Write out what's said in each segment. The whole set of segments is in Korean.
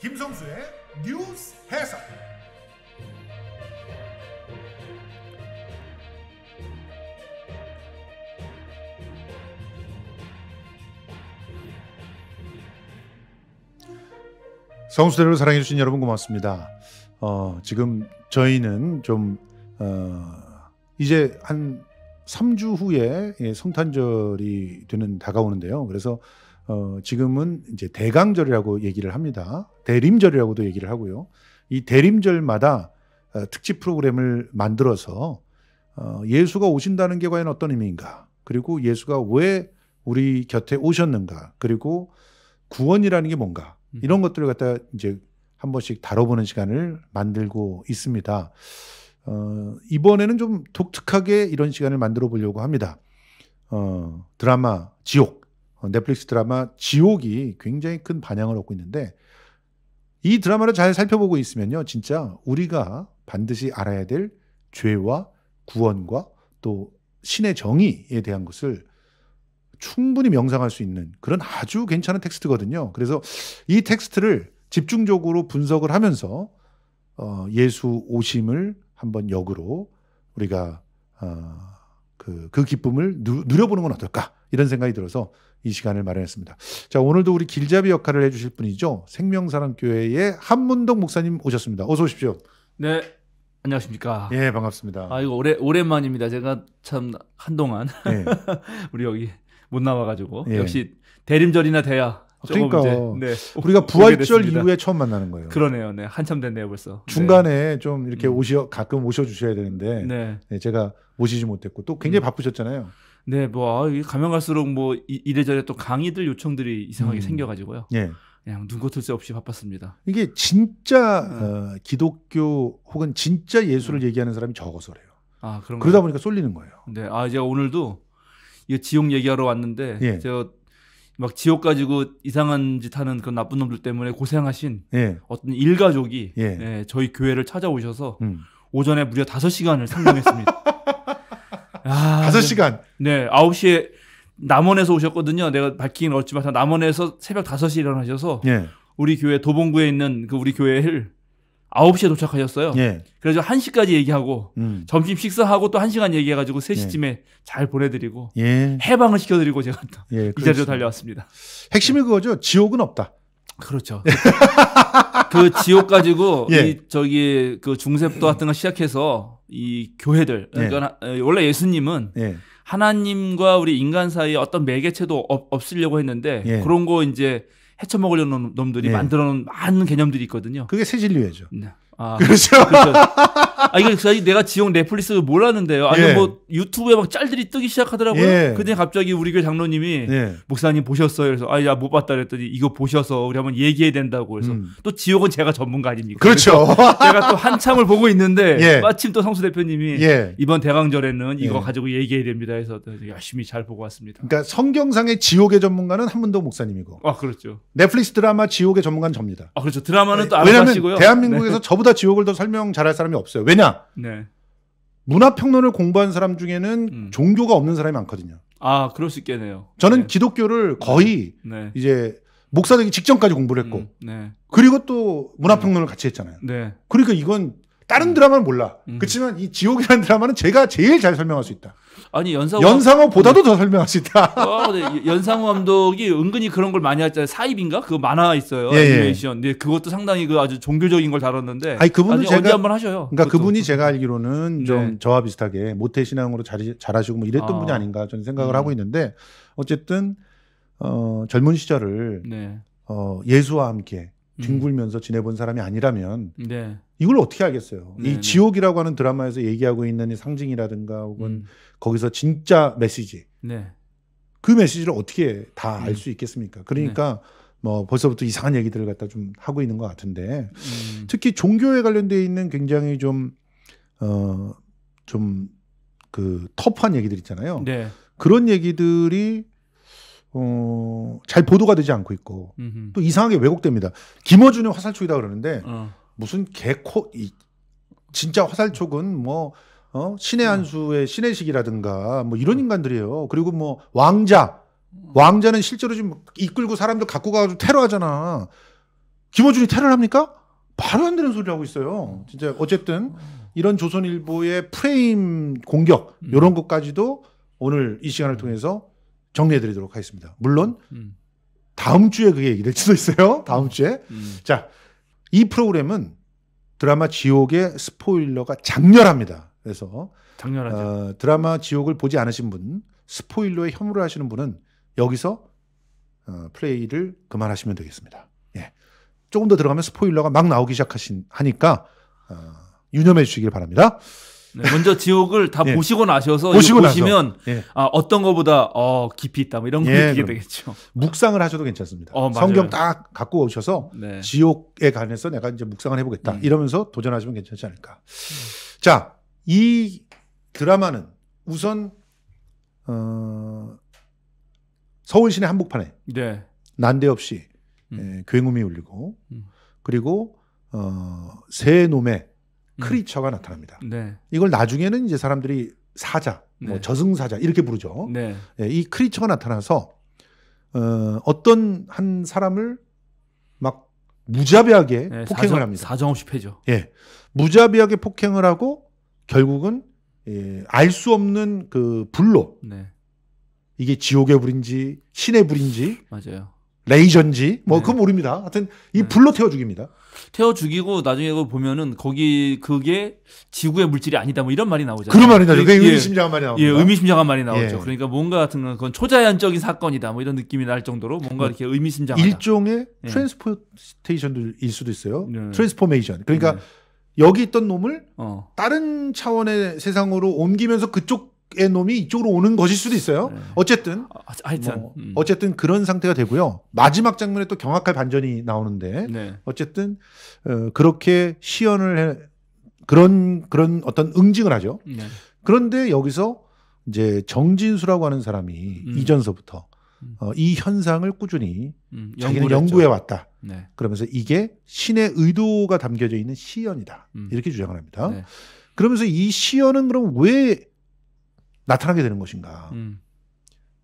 김성수의 뉴스 해석. 성수대를 사랑해 주신 여러분 고맙습니다. 어, 지금 저희는 좀 어, 이제 한 3주 후에 예, 성탄절이 되는 다가오는데요. 그래서 어, 지금은 이제 대강절이라고 얘기를 합니다. 대림절이라고도 얘기를 하고요. 이 대림절마다 어, 특집 프로그램을 만들어서 어, 예수가 오신다는 게 과연 어떤 의미인가? 그리고 예수가 왜 우리 곁에 오셨는가? 그리고 구원이라는 게 뭔가? 음. 이런 것들을 갖다 이제 한 번씩 다뤄보는 시간을 만들고 있습니다. 어, 이번에는 좀 독특하게 이런 시간을 만들어 보려고 합니다. 어, 드라마 지옥. 어, 넷플릭스 드라마 지옥이 굉장히 큰 반향을 얻고 있는데 이 드라마를 잘 살펴보고 있으면요. 진짜 우리가 반드시 알아야 될 죄와 구원과 또 신의 정의에 대한 것을 충분히 명상할 수 있는 그런 아주 괜찮은 텍스트거든요. 그래서 이 텍스트를 집중적으로 분석을 하면서 어, 예수 오심을 한번 역으로 우리가 어, 그, 그 기쁨을 누, 려보는건 어떨까 이런 생각이 들어서 이 시간을 마련했습니다. 자, 오늘도 우리 길잡이 역할을 해주실 분이죠. 생명사랑교회의 한문동 목사님 오셨습니다. 어서 오십시오. 네. 안녕하십니까. 예, 반갑습니다. 아, 이거 오래, 오랜만입니다. 제가 참 한동안 예. 우리 여기 못 나와가지고 예. 역시 대림절이나 돼야 그러니까 네, 우리가 부활절 이후에 처음 만나는 거예요. 그러네요. 네, 한참 됐네요 벌써. 네. 중간에 네. 좀 이렇게 음. 오시 가끔 오셔 주셔야 되는데 네. 네. 제가 오시지 못했고 또 굉장히 음. 바쁘셨잖아요. 네, 뭐 아, 가면 갈수록 뭐 이래저래 또 강의들 요청들이 이상하게 음. 생겨가지고요. 예. 그냥 눈꺼뜰새 없이 바빴습니다. 이게 진짜 네. 어, 기독교 혹은 진짜 예수를 네. 얘기하는 사람이 적어서래요. 아, 그런 그러다 보니까 쏠리는 거예요. 네, 아 제가 오늘도 이 지옥 얘기하러 왔는데 예. 제가 막 지옥 가지고 이상한 짓 하는 그 나쁜 놈들 때문에 고생하신 예. 어떤 일가족이 예. 네, 저희 교회를 찾아오셔서 음. 오전에 무려 다섯 시간을 상담했습니다. 5시간. 네, 9시에 남원에서 오셨거든요. 내가 밝히긴 어렵지만 남원에서 새벽 5시에 일어나셔서 예. 우리 교회 도봉구에 있는 그 우리 교회를 9시에 도착하셨어요. 예. 그래서 1시까지 얘기하고 음. 점심 식사하고 또 1시간 얘기해 가지고 3시쯤에 예. 잘 보내 드리고 예. 해방을 시켜 드리고 제가 예, 이 자리로 달려왔습니다. 핵심이 네. 그거죠. 지옥은 없다. 그렇죠. 그 지옥 가지고 예. 이 저기 그 중세부터 같은 거 시작해서 이 교회들 예. 그러니까 네. 원래 예수님은 네. 하나님과 우리 인간 사이에 어떤 매개체도 없, 없으려고 했는데 네. 그런 거 이제 해쳐먹으려는 놈들이 만들어 놓은 많은 개념들이 있거든요. 그게 새 진리회죠. 네. 아, 그렇죠. 그렇죠. 아 이거 내가 지옥 넷플릭스 몰랐는데요. 아니 예. 뭐 유튜브에 막 짤들이 뜨기 시작하더라고요. 예. 근데 갑자기 우리 교회 장로님이 예. 목사님 보셨어요? 그래서 아 야 못 봤다 그랬더니 이거 보셔서 우리 한번 얘기해야 된다고 그래서 음. 또 지옥은 제가 전문가 아닙니까? 그렇죠. 제가 또 한참을 보고 있는데 예. 마침 또 성수 대표님이 예. 이번 대강절에는 예. 이거 가지고 얘기해야 됩니다 해서 열심히 잘 보고 왔습니다. 그러니까 성경상의 지옥의 전문가는 한문도 목사님이고. 아 그렇죠. 넷플릭스 드라마 지옥의 전문가는 접니다. 아 그렇죠. 드라마는 또안 하시고요. 대한민국에서 네. 저보다 지옥을 더 설명 잘할 사람이 없어요. 왜 왜냐? 네. 문화평론을 공부한 사람 중에는 음. 종교가 없는 사람이 많거든요. 아, 그럴 수 있겠네요. 저는 네. 기독교를 네. 거의 네. 이제 목사 되기 직전까지 공부를 했고, 음, 네. 그리고 또 문화평론을 음. 같이 했잖아요. 네. 그러니까 이건 다른 음. 드라마는 몰라. 음. 그렇지만 이 지옥이라는 드라마는 제가 제일 잘 설명할 수 있다. 아니 연상호 연상호보다도 더 설명할 수 있다. 어, 네. 연상호 감독이 은근히 그런 걸 많이 하잖아요. 사입인가 그거 만화 있어요. 예, 예. 애니메이션. 예. 그것도 상당히 그 아주 종교적인 걸 다뤘는데. 아니 그분은 제가 어디 한번 하셔요. 그러니까 그것도. 그분이 제가 알기로는 네. 좀 네. 저와 비슷하게 모태 신앙으로 자리, 잘하시고 뭐 이랬던 아. 분이 아닌가 저는 생각을 음. 하고 있는데 어쨌든 어, 젊은 시절을 네. 어, 예수와 함께 음. 뒹굴면서 지내본 사람이 아니라면 네. 이걸 어떻게 알겠어요? 네네. 이 지옥이라고 하는 드라마에서 얘기하고 있는 이 상징이라든가 혹은 음. 거기서 진짜 메시지 네. 그 메시지를 어떻게 다 알수 음. 있겠습니까? 그러니까 네. 뭐 벌써부터 이상한 얘기들을 갖다 좀 하고 있는 것 같은데 음. 특히 종교에 관련돼 있는 굉장히 좀어좀 그 터프한 얘기들 있잖아요. 네. 그런 얘기들이 어, 잘 보도가 되지 않고 있고 음흠. 또 이상하게 왜곡됩니다. 김어준의 화살촉이다 그러는데 어. 무슨 개코 이, 진짜 화살촉은 뭐 어? 신의 음. 한수의 신의식이라든가 뭐 이런 인간들이에요. 그리고 뭐 왕자 왕자는 실제로 지금 이끌고 사람들 갖고 가가지고 테러하잖아. 김어준이 테러를 합니까? 바로 안 되는 소리를 하고 있어요. 진짜 어쨌든 이런 조선일보의 프레임 공격 이런 음. 것까지도 오늘 이 시간을 통해서 정리해 드리도록 하겠습니다. 물론 음. 다음 주에 그게 얘기될 수도 있어요. 음. 다음 주에. 음. 자, 이 프로그램은 드라마 지옥의 스포일러가 장렬합니다. 그래서 장렬하죠. 어, 드라마 지옥을 보지 않으신 분, 스포일러에 혐오를 하시는 분은 여기서 어, 플레이를 그만하시면 되겠습니다. 예. 조금 더 들어가면 스포일러가 막 나오기 시작하신 하니까 어, 유념해 주시길 바랍니다. 네. 먼저 지옥을 다 예. 보시고 나셔서 보시고 보시면 예. 아, 어떤 것보다 어, 깊이 있다 뭐 이런 걸 예, 느끼게 되겠죠. 묵상을 하셔도 괜찮습니다. 어, 성경 딱 갖고 오셔서 네. 지옥에 관해서 내가 이제 묵상을 해보겠다 음. 이러면서 도전하시면 괜찮지 않을까. 음. 자, 이 드라마는 우선 어, 서울 시내 한복판에 네. 난데없이 음. 에, 예, 굉음이 울리고 음. 그리고 어, 새 놈의 음. 크리처가 나타납니다. 네. 이걸 나중에는 이제 사람들이 사자, 뭐 네. 저승사자 이렇게 부르죠. 네. 예, 이 크리처가 나타나서 어, 어떤 한 사람을 막 무자비하게 네, 폭행을 사정, 합니다. 사정없이 패죠. 예, 무자비하게 폭행을 하고 결국은 예, 알수 없는 그 불로 네. 이게 지옥의 불인지 신의 불인지 맞아요. 레이전지뭐 그건 모릅니다. 하여튼 이 불로 태워 죽입니다. 태워 죽이고 나중에 그 보면은 거기 그게 지구의 물질이 아니다 뭐 이런 말이 나오잖아요. 그런 말이 나죠. 그게 예, 의미심장한 말이 나오죠. 예, 의미심장한 말이 나오죠. 예. 그러니까 뭔가 같은 건 그건 초자연적인 사건이다 뭐 이런 느낌이 날 정도로 뭔가 이렇게 의미심장한 일종의 예. 트랜스포테이션일 수도 있어요. 예. 트랜스포메이션. 그러니까 네. 여기 있던 놈을 어. 다른 차원의 세상으로 옮기면서 그쪽 의 놈이 이쪽으로 오는 것일 수도 있어요. 네. 어쨌든 아, 아, 하여튼 뭐, 음. 어쨌든 그런 상태가 되고요. 마지막 장면에 또 경악할 반전이 나오는데 네. 어쨌든 어, 그렇게 시연을 해, 그런 그런 어떤 응징을 하죠. 네. 그런데 여기서 이제 정진수라고 하는 사람이 음. 이전서부터 음. 어, 이 현상을 꾸준히 음, 자기는 연구해 왔다. 네. 그러면서 이게 신의 의도가 담겨져 있는 시연이다. 음. 이렇게 주장을 합니다. 네. 그러면서 이 시연은 그럼 왜 나타나게 되는 것인가. 음.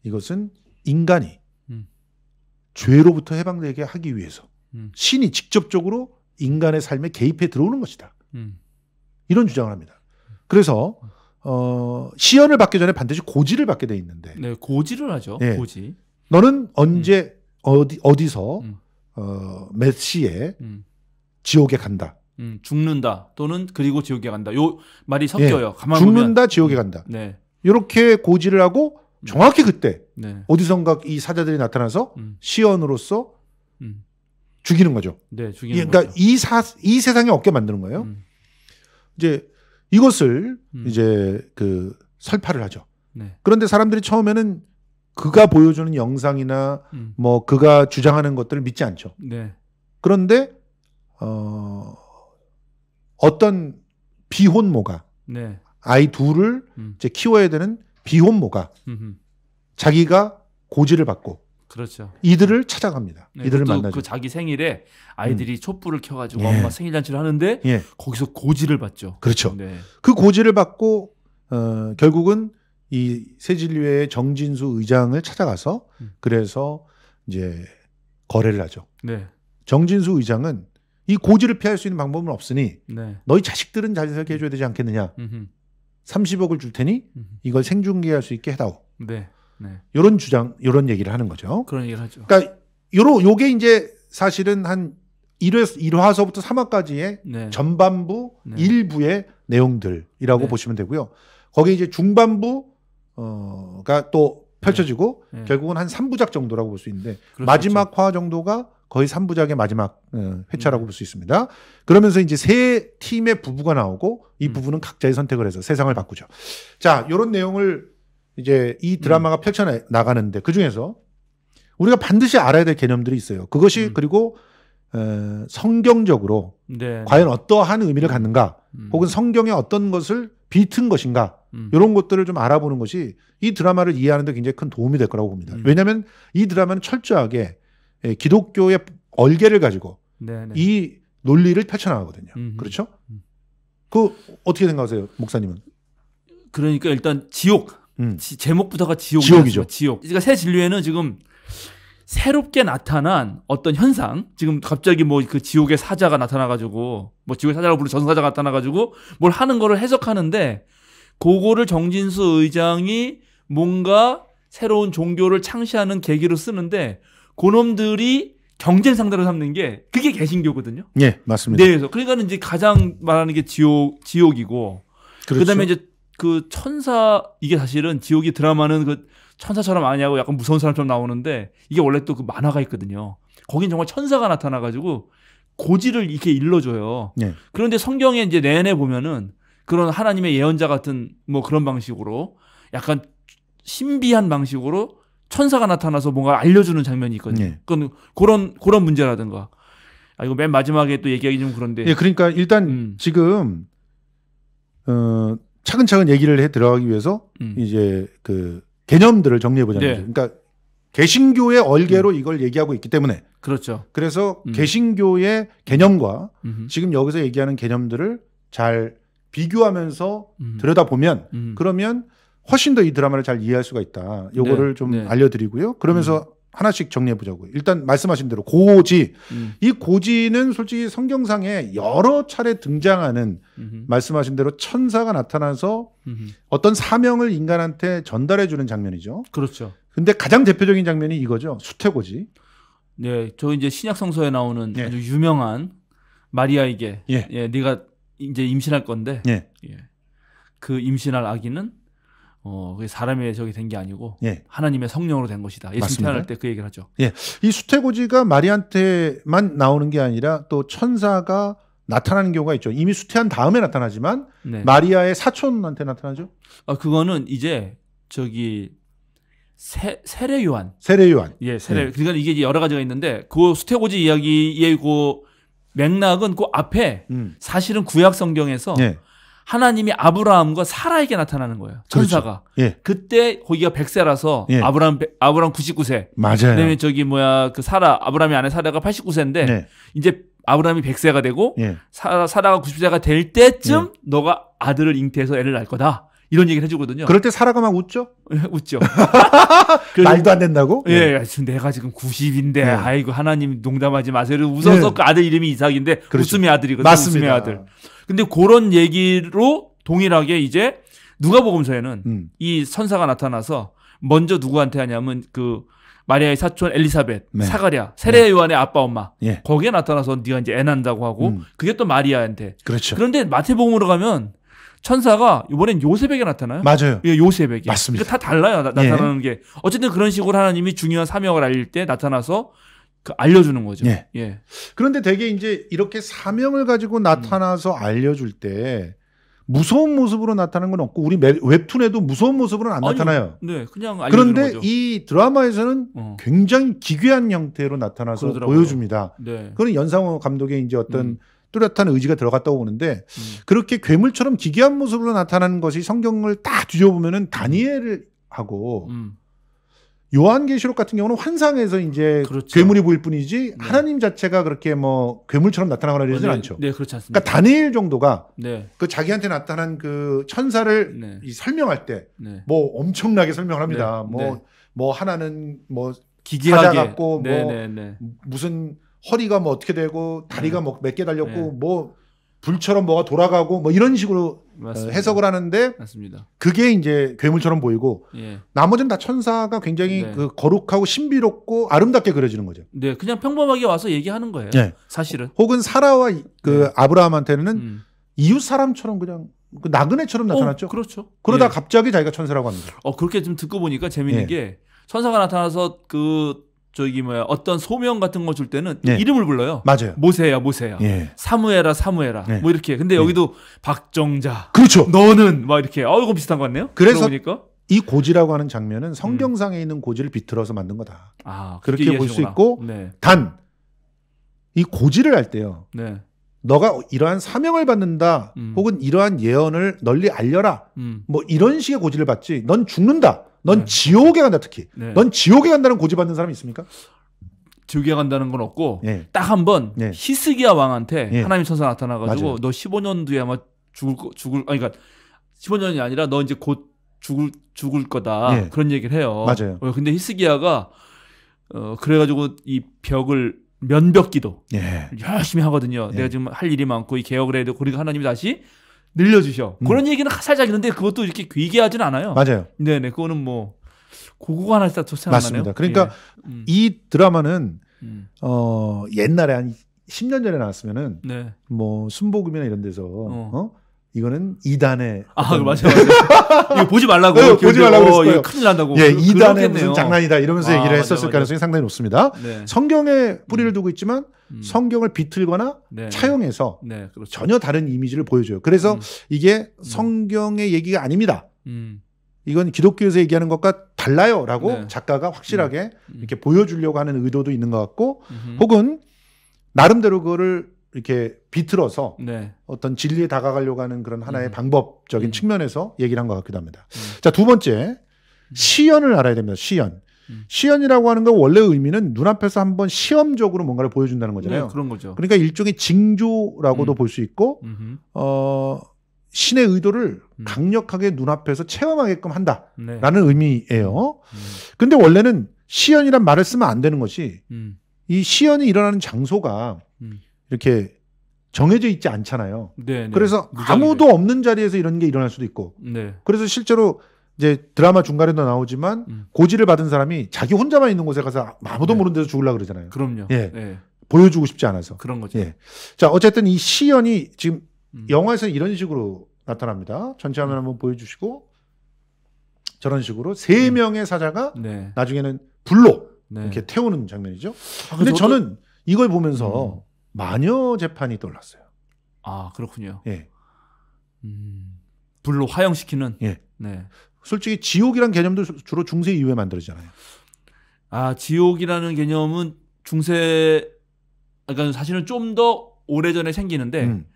이것은 인간이 음. 죄로부터 해방되게 하기 위해서 음. 신이 직접적으로 인간의 삶에 개입해 들어오는 것이다. 음. 이런 주장을 합니다. 그래서 어, 시연을 받기 전에 반드시 고지를 받게 돼 있는데. 네, 고지를 하죠. 네. 고지. 너는 언제 음. 어디 어디서 음. 어, 시에 지옥에 간다. 음, 죽는다 또는 그리고 지옥에 간다. 요 말이 섞여요. 네, 죽는다, 보면. 지옥에 간다. 네. 이렇게 고지를 하고 음. 정확히 그때 네. 어디선가 이 사자들이 나타나서 음. 시연으로서 음. 죽이는 거죠. 네, 죽이는 그러니까 거죠. 이 사, 이 세상에 없게 만드는 거예요. 음. 이제 이것을 음. 이제 그 설파를 하죠. 네. 그런데 사람들이 처음에는 그가 보여주는 영상이나 음. 뭐 그가 주장하는 것들을 믿지 않죠. 네. 그런데 어 어떤 비혼모가 네. 아이 둘을 음. 이제 키워야 되는 비혼모가 음흠. 자기가 고지를 받고 그렇죠. 이들을 찾아갑니다. 네, 이들을 만나죠. 그 자기 생일에 아이들이 음. 촛불을 켜가지고 예. 엄마 생일 잔치를 하는데 예. 거기서 고지를 받죠. 그렇죠. 네. 그 고지를 받고 어, 결국은 이새진리의 정진수 의장을 찾아가서 음. 그래서 이제 거래를 하죠. 네. 정진수 의장은 이 고지를 피할 수 있는 방법은 없으니 네. 너희 자식들은 잘 생각해줘야 되지 않겠느냐. 음흠. 30억을 줄 테니 음. 이걸 생중계할 수 있게 해다오. 네. 네. 요런 주장, 요런 얘기를 하는 거죠. 그런 얘기를 하죠. 그러니까 요로 요게 이제 사실은 한 1회, 1화서부터 3화까지의 네. 전반부 네. 일부의 내용들이라고 네. 보시면 되고요. 거기 이제 중반부 어가 또 펼쳐지고 네, 네. 결국은 한 3부작 정도라고 볼 수 있는데 그렇겠죠. 그렇죠. 마지막 화 정도가 거의 3부작의 마지막 어, 회차라고 음. 볼수 있습니다. 그러면서 이제 세 팀의 부부가 나오고 이 음. 부부는 각자의 선택을 해서 세상을 바꾸죠. 자, 요런 내용을 이제 이 드라마가 음. 펼쳐나가는데 그 중에서 우리가 반드시 알아야 될 개념들이 있어요. 그것이 그리고 어, 성경적으로 네. 과연 어떠한 의미를 갖는가 음. 혹은 성경에 어떤 것을 비튼 것인가 음. 이런 것들을 좀 알아보는 것이 이 드라마를 이해하는 데 굉장히 큰 도움이 될 거라고 봅니다. 음. 왜냐하면 이 드라마는 철저하게 예, 기독교의 얼개를 가지고 네네. 네. 이 논리를 펼쳐나가거든요. 음흠. 음. 그렇죠? 음. 그 어떻게 생각하세요, 목사님은? 그러니까 일단 지옥 음. 지, 제목부터가 지옥 지옥이죠. 지옥. 그러니까 새 진리에는 지금 새롭게 나타난 어떤 현상 지금 갑자기 뭐 그 지옥의 사자가 나타나가지고 뭐 지옥의 사자라고 부르는 전사자가 나타나가지고 뭘 하는 거를 해석하는데 그거를 정진수 의장이 뭔가 새로운 종교를 창시하는 계기로 쓰는데 고놈들이 경쟁 상대로 삼는 게 그게 개신교거든요. 예, 맞습니다. 네, 그래서 그러니까 이제 가장 말하는 게 지옥 지옥이고 그렇죠. 그다음에 이제 그 천사 이게 사실은 지옥이 드라마는 그 천사처럼 아니하고 약간 무서운 사람처럼 나오는데 이게 원래 또 그 만화가 있거든요. 거긴 정말 천사가 나타나 가지고 고지를 이렇게 일러줘요. 예. 그런데 성경에 이제 내내 보면은 그런 하나님의 예언자 같은 뭐 그런 방식으로 약간 신비한 방식으로 천사가 나타나서 뭔가 알려주는 장면이 있거든요. 예. 그건 그런 그런 문제라든가. 아 이거 맨 마지막에 또 얘기하기 좀 그런데. 예, 그러니까 일단 음. 지금 어 차근차근 얘기를 해 들어가기 위해서 음. 이제 그 개념들을 정리해 보자는 네. 거죠. 그러니까 개신교의 얼개로 음. 이걸 얘기하고 있기 때문에 그렇죠. 그래서 음. 개신교의 개념과 지금 여기서 얘기하는 개념들을 잘 비교하면서 음. 들여다보면 음. 그러면 훨씬 더 이 드라마를 잘 이해할 수가 있다. 요거를 네, 좀 네. 알려드리고요. 그러면서 음. 하나씩 정리해 보자고요. 일단 말씀하신 대로 고지. 음. 이 고지는 솔직히 성경상에 여러 차례 등장하는 음흠. 말씀하신 대로 천사가 나타나서 음흠. 어떤 사명을 인간한테 전달해 주는 장면이죠. 그렇죠. 근데 가장 대표적인 장면이 이거죠. 수태고지. 네, 저 이제 신약 성서에 나오는 네. 아주 유명한 마리아에게 예. 예, 네가 이제 임신할 건데 예. 예. 그 임신할 아기는 어, 그게 사람의 저이된 게 아니고 예. 하나님의 성령으로 된 것이다. 예수 태어날 때 그 얘기를 하죠. 예. 이 수태고지가 마리한테만 나오는 게 아니라 또 천사가 나타나는 경우가 있죠. 이미 수태한 다음에 나타나지만 네. 마리아의 사촌한테 나타나죠. 아 그거는 이제 저기 세, 세례 요한. 세례 요한. 예, 세례. 네. 그러니까 이게 여러 가지가 있는데 그 수태고지 이야기의 그 맥락은 그 앞에 음. 사실은 구약 성경에서 네. 하나님이 아브라함과 사라에게 나타나는 거예요. 그렇죠. 천사가. 그렇죠. 예. 그때 거기가 100세라서 예. 아브라함 아브라함 99세. 맞아요. 그다음에 저기 뭐야 그 사라 아브라함이 아내 사라가 89세인데 네. 이제 아브라함이 100세가 되고 예. 사라, 사라가 90세가 될 때쯤 예. 너가 아들을 잉태해서 애를 낳을 거다. 이런 얘기를 해주거든요. 그럴 때 사라가 막 웃죠? 예, 웃죠. 말도 안 된다고? 예, 예, 지금 내가 지금 90인데, 예. 아이고, 하나님 농담하지 마세요. 웃어서 예. 그 아들 이름이 이삭인데, 그렇죠. 웃음의 아들이거든요. 맞습니다. 웃음의 아들. 근데 그런 얘기로 동일하게 이제 누가보음서에는 음. 이 선사가 나타나서 먼저 누구한테 하냐면 그 마리아의 사촌 엘리사벳, 네. 사가랴, 세례 네. 요한의 아빠 엄마. 예. 거기에 나타나서 네가 이제 애 난다고 하고 음. 그게 또 마리아한테. 그렇죠. 그런데 마태복음으로 가면 천사가 이번엔 요셉에게 나타나요. 맞아요. 예, 요셉에게. 맞습니다. 그러니까 다 달라요. 나, 예. 타나는게 어쨌든 그런 식으로 하나님이 중요한 사명을 알릴 때 나타나서 그 알려주는 거죠. 예. 예. 그런데 되게 이제 이렇게 사명을 가지고 나타나서 음. 알려줄 때 무서운 모습으로 나타나는 건 없고 우리 웹툰에도 무서운 모습으로는 안 아니요. 나타나요. 네, 그냥 그런데 거죠. 이 드라마에서는 어. 굉장히 기괴한 형태로 나타나서 그러더라고요. 보여줍니다. 네. 그건 연상호 감독의 이제 어떤 음. 뚜렷한 의지가 들어갔다고 보는데 음. 그렇게 괴물처럼 기괴한 모습으로 나타나는 것이 성경을 딱 뒤져보면은 다니엘하고 음. 요한계시록 같은 경우는 환상에서 이제 그렇죠. 괴물이 보일 뿐이지 네. 하나님 자체가 그렇게 뭐 괴물처럼 나타나거나 이러지는 네. 않죠. 네, 그렇지 않습니다. 그러니까 다니엘 정도가 네. 그 자기한테 나타난 그 천사를 네. 이 설명할 때뭐 네. 엄청나게 설명을 합니다. 네. 뭐, 뭐 하나는 뭐 기계하게 같고 뭐 무슨 허리가 뭐 어떻게 되고 다리가 뭐 몇 개 달렸고 뭐 불처럼 뭐가 돌아가고 뭐 이런 식으로 맞습니다. 어, 해석을 하는데 맞습니다. 그게 이제 괴물처럼 보이고 예. 나머지는 다 천사가 굉장히 네. 그 거룩하고 신비롭고 아름답게 그려지는 거죠. 네, 그냥 평범하게 와서 얘기하는 거예요. 네. 사실은. 혹은 사라와 그 네. 아브라함한테는 음. 이웃 사람처럼 그냥 그 나그네처럼 어, 나타났죠. 어, 그렇죠. 그러다 예. 갑자기 자기가 천사라고 합니다. 어 그렇게 좀 듣고 보니까 재밌는 예. 게 천사가 나타나서 그 저기 뭐야 어떤 소명 같은 거 줄 때는 네. 이름을 불러요. 맞아요. 모세야 모세야. 예. 사무에라 사무에라. 예. 뭐 이렇게. 근데 예. 여기도 예. 박정자. 그렇죠. 너는 막 이렇게. 어 이거 비슷한 것 같네요. 그래서 보니까 이 고지라고 하는 장면은 음. 성경상에 음. 있는 고지를 비틀어서 만든 거다. 아 그렇게 볼 수 있고 네. 단이 고지를 할 때요. 네. 너가 이러한 사명을 받는다 음. 혹은 이러한 예언을 널리 알려라 음. 뭐 이런 식의 고지를 받지 넌 죽는다 넌 네. 지옥에 간다 특히. 네. 넌 지옥에 간다는 고지받는 사람이 있습니까? 지옥에 간다는 건 없고 예. 딱 한번 예. 히스기야 왕한테 예. 하나님 천사 나타나 가지고 맞아요. 너 15년 뒤에 아마 죽을 거 죽을 아니 그러니까 15년이 아니라 너 이제 곧 죽을 죽을 거다. 예. 그런 얘기를 해요. 맞아요. 어, 근데 히스기야가 어 그래 가지고 이 벽을 면벽기도 예. 열심히 하거든요. 내가 예. 지금 할 일이 많고 이 개혁을 해도 우리가 그러니까 하나님이 다시 늘려주셔. 음. 그런 얘기는 살짝 있는데 그것도 이렇게 귀기하진 않아요. 맞아요. 네네. 그거는 뭐, 고거가 하나 딱생각나요 맞습니다. 그러니까 예. 음. 이 드라마는, 음. 어, 옛날에 한 10년 전에 나왔으면은, 네. 뭐, 순복음이나 이런 데서, 어. 어? 이거는 2단의 아, 그 맞아요. 맞아. 이거 보지 말라고. 네, 보지 말라고 어, 이거 큰일 난다고. 예, 2단의 무슨 장난이다 이러면서 아, 얘기를 했었을 맞아 가능성이 맞아 상당히 높습니다. 네. 성경에 뿌리를 음. 두고 있지만 음. 성경을 비틀거나 네. 차용해서 네, 그렇죠. 전혀 다른 이미지를 보여줘요. 그래서 음. 이게 음. 성경의 얘기가 아닙니다. 음. 이건 기독교에서 얘기하는 것과 달라요라고 네. 작가가 확실하게 음. 이렇게 보여주려고 하는 의도도 있는 것 같고, 음 혹은 나름대로 그거를 이렇게 비틀어서 네. 어떤 진리에 다가가려고 하는 그런 하나의 음. 방법적인 음. 측면에서 얘기를 한 것 같기도 합니다. 음. 자, 두 번째. 음. 시연을 알아야 됩니다. 시연. 음. 시연이라고 하는 건 원래 의미는 눈앞에서 한번 시험적으로 뭔가를 보여준다는 네, 거잖아요. 네, 그런 거죠. 그러니까 일종의 징조라고도 음. 볼수 있고, 음흠. 어, 신의 의도를 강력하게 눈앞에서 체험하게끔 한다라는 네. 의미예요. 근데 원래는 시연이란 말을 쓰면 안 되는 것이 이 시연이 일어나는 장소가 이렇게 정해져 있지 않잖아요. 네네. 네. 그래서 아무도 없는 자리에서 이런 게 일어날 수도 있고. 네. 그래서 실제로 이제 드라마 중간에도 나오지만 음. 고지를 받은 사람이 자기 혼자만 있는 곳에 가서 아무도 네. 모르는 데서 죽을라 그러잖아요. 그럼요. 예. 네. 보여주고 싶지 않아서. 그런 거죠. 예. 자, 어쨌든 이 시연이 지금 음. 영화에서 이런 식으로 나타납니다. 전체 화면 음. 한번 보여주시고 저런 식으로 세 음. 명의 사자가 네. 나중에는 불로 네. 이렇게 태우는 장면이죠. 아, 근데 저도... 저는 이걸 보면서 음. 마녀 재판이 떠올랐어요. 아 그렇군요. 예. 음, 불로 화형시키는. 예. 네. 솔직히 지옥이란 개념도 주로 중세 이후에 만들어지잖아요. 아 지옥이라는 개념은 중세 그러니까 사실은 좀 더 오래전에 생기는데 음.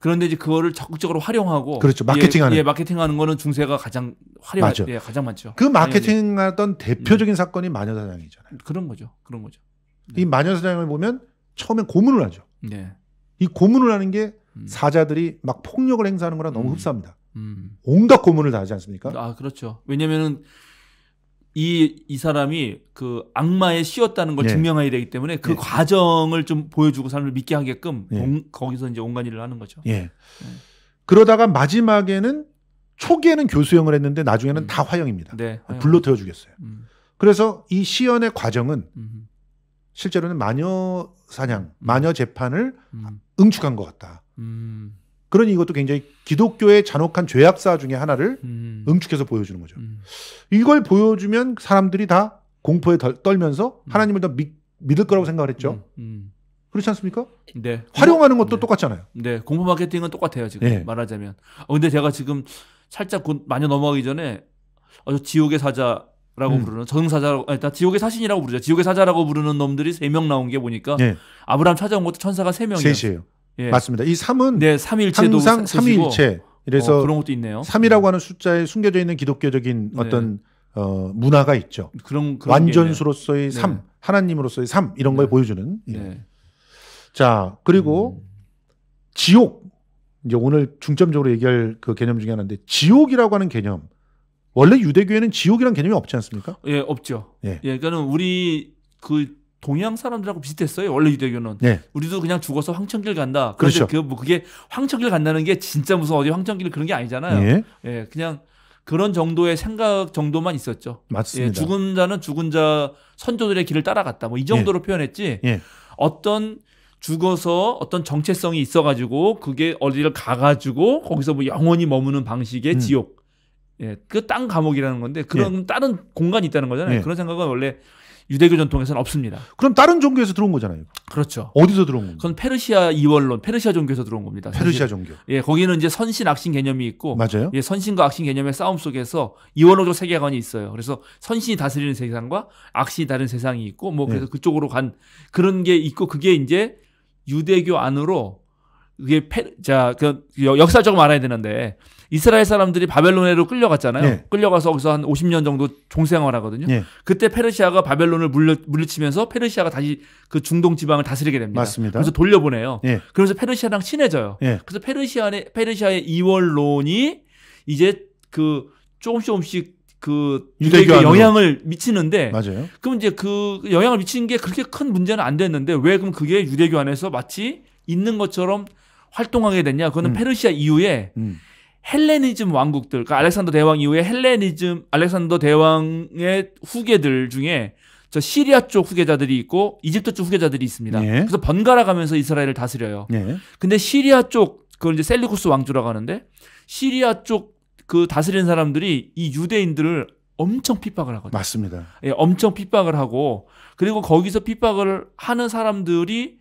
그런데 이제 그거를 적극적으로 활용하고 그렇죠 예, 마케팅하는 예, 예 마케팅하는 거는 중세가 가장 화려 맞죠. 예, 가장 많죠. 그 마케팅하던 예, 예. 대표적인 음. 사건이 마녀사냥이잖아요. 그런 거죠, 그런 거죠. 네. 이 마녀사냥을 보면 처음엔 고문을 하죠. 네. 이 고문을 하는 게 음. 사자들이 막 폭력을 행사하는 거랑 너무 음. 흡사합니다. 음. 온갖 고문을 다 하지 않습니까? 아 그렇죠. 왜냐면은 하 이, 이 사람이 그 악마의 씨였다는 걸 예. 증명해야 되기 때문에 그 예. 과정을 좀 보여주고 사람을 믿게 하게끔 예. 네. 온, 거기서 이제 온갖 일을 하는 거죠. 예. 그러다가 마지막에는 초기에는 교수형을 했는데 나중에는 음. 다 화형입니다. 네, 화형. 불로 태워 주겠어요 음. 그래서 이 시연의 과정은 음. 실제로는 마녀 사냥, 음. 마녀 재판을 음. 응축한 것 같다. 음. 그러니 이것도 굉장히 기독교의 잔혹한 죄악사 중의 하나를 음. 응축해서 보여주는 거죠. 음. 이걸 보여주면 사람들이 다 공포에 덜, 떨면서 음. 하나님을 더 믿, 을 거라고 생각을 했죠. 그렇지 않습니까? 네. 활용하는 것도 네. 똑같잖아요. 네. 공포 마케팅은 똑같아요, 지금. 네. 말하자면. 어, 근데 제가 지금 살짝 마녀 넘어가기 전에 어, 저 지옥의 사자 라고 음. 부르는 전사자 라고 아, 일단 지옥의 사신이라고 부르죠. 지옥의 사자라고 부르는 놈들이 세 명 나온 게 보니까 네. 아브라함 찾아온 것도 천사가 세명이에요 예. 맞습니다. 이 3은 네, 삼일체도 항상 삼일체 그래서 어, 그런 것도 있네요. 3이라고 음. 하는 숫자에 숨겨져 있는 기독교적인 네. 어떤 어, 문화가 있죠. 그런, 그런 완전수로서의 네. 3, 하나님으로서의 3 이런 네. 걸 보여주는. 예. 자, 그리고 음. 지옥 이제 오늘 중점적으로 얘기할 그 개념 중에 하나인데 지옥이라고 하는 개념 원래 유대교에는 지옥이란 개념이 없지 않습니까? 예, 없죠. 예, 예 그러니까는 우리 그 동양 사람들하고 비슷했어요. 원래 유대교는 예. 우리도 그냥 죽어서 황천길 간다. 그렇죠. 그뭐 그게 황천길 간다는 게 진짜 무슨 어디 황천길 그런 게 아니잖아요. 예, 예 그냥 그런 정도의 생각 정도만 있었죠. 맞습니다. 예, 죽은 자는 죽은 자 선조들의 길을 따라갔다. 뭐 이 정도로 예. 표현했지. 예. 어떤 죽어서 어떤 정체성이 있어가지고 그게 어디를 가가지고 거기서 뭐 영원히 머무는 방식의 음. 지옥 예, 그 땅 감옥이라는 건데 그런 예. 다른 공간이 있다는 거잖아요. 예. 그런 생각은 원래 유대교 전통에서는 없습니다. 그럼 다른 종교에서 들어온 거잖아요. 그렇죠. 어디서 들어온 겁니요 그건 페르시아 이원론, 페르시아 종교에서 들어온 겁니다. 페르시아 사실. 종교. 예, 거기는 이제 선신 악신 개념이 있고 맞아요. 예, 선신과 악신 개념의 싸움 속에서 이원론적 세계관이 있어요. 그래서 선신이 다스리는 세상과 악신이 다른 세상이 있고 뭐 그래서 예. 그쪽으로 간 그런 게 있고 그게 이제 유대교 안으로 이게 패, 자, 그 역사적으로 알아야 되는데 이스라엘 사람들이 바벨론으로 끌려갔잖아요. 네. 끌려가서 거기서 한 50년 정도 종생활 하거든요. 네. 그때 페르시아가 바벨론을 물려, 물리치면서 페르시아가 다시 그 중동 지방을 다스리게 됩니다. 맞습니다. 그래서 돌려보내요. 네. 예. 그래서 페르시아랑 친해져요. 그래서 페르시아의 페르시아의 이월론이 이제 그 조금씩 조금씩 그 유대교에 영향을 미치는데 맞아요. 그럼 이제 그 영향을 미치는 게 그렇게 큰 문제는 안 됐는데 왜 그럼 그게 유대교 안에서 마치 있는 것처럼 활동하게 됐냐? 그거는 음. 페르시아 이후에 음. 헬레니즘 왕국들, 그러니까 알렉산더 대왕 이후에 헬레니즘 알렉산더 대왕의 후계들 중에 저 시리아 쪽 후계자들이 있고 이집트 쪽 후계자들이 있습니다. 네. 그래서 번갈아 가면서 이스라엘을 다스려요. 네. 근데 시리아 쪽 그걸 이제 셀리쿠스 왕조라고 하는데 시리아 쪽 그 다스리는 사람들이 이 유대인들을 엄청 핍박을 하거든요. 맞습니다. 예, 엄청 핍박을 하고 그리고 거기서 핍박을 하는 사람들이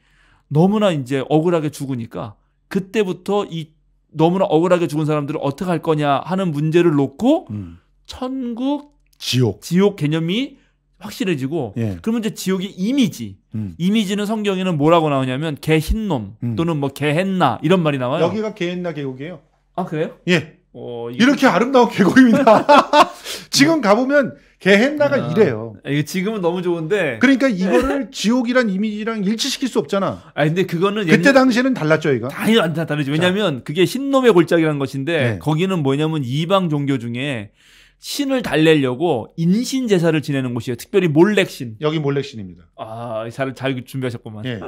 너무나 이제 억울하게 죽으니까 그때부터 이 너무나 억울하게 죽은 사람들을 어떻게 할 거냐 하는 문제를 놓고 음. 천국 지옥 지옥 개념이 확실해지고 예. 그러면 이제 지옥의 이미지 음. 이미지는 성경에는 뭐라고 나오냐면 개흰놈 음. 또는 뭐 개했나 이런 말이 나와요. 여기가 개했나 계곡이에요. 아 그래요? 예. 어, 이렇게 아름다운 계곡입니다. 지금 가보면 개헨나가 아, 이래요. 지금은 너무 좋은데. 그러니까 이거를 지옥이란 이미지랑 일치시킬 수 없잖아. 아 근데 그거는 그때 옛날... 당시에는 달랐죠, 이거. 당연히 안 다르죠. 왜냐하면 자. 그게 신놈의 골짜기라는 것인데 네. 거기는 뭐냐면 이방 종교 중에 신을 달래려고 인신 제사를 지내는 곳이에요. 특별히 몰렉신. 여기 몰렉신입니다. 아, 잘, 잘 준비하셨구만. 네.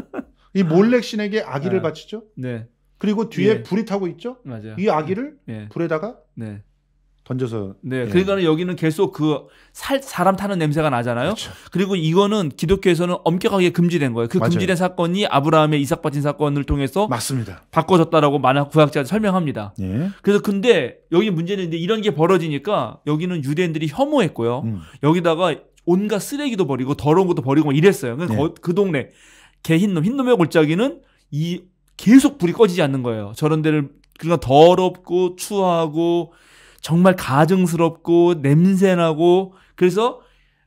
이 몰렉신에게 아기를 아, 바치죠. 네. 그리고 뒤에 예. 불이 타고 있죠. 맞아요. 이 아기를 예. 예. 불에다가 네. 던져서 네 예. 그러니까 여기는 계속 그 살, 사람 타는 냄새가 나잖아요. 그렇죠. 그리고 이거는 기독교에서는 엄격하게 금지된 거예요. 그 맞아요. 금지된 사건이 아브라함의 이삭 바친 사건을 통해서 맞습니다. 바꿔졌다라고 만화 구약자가 설명합니다. 예. 그래서 근데 여기 문제는 이런 게 벌어지니까 여기는 유대인들이 혐오했고요. 음. 여기다가 온갖 쓰레기도 버리고 더러운 것도 버리고 이랬어요. 그러그 그러니까 네. 동네 개 흰놈 흰놈의 골짜기는 이 계속 불이 꺼지지 않는 거예요. 저런 데를 그러니까 더럽고 추하고 정말 가증스럽고 냄새나고 그래서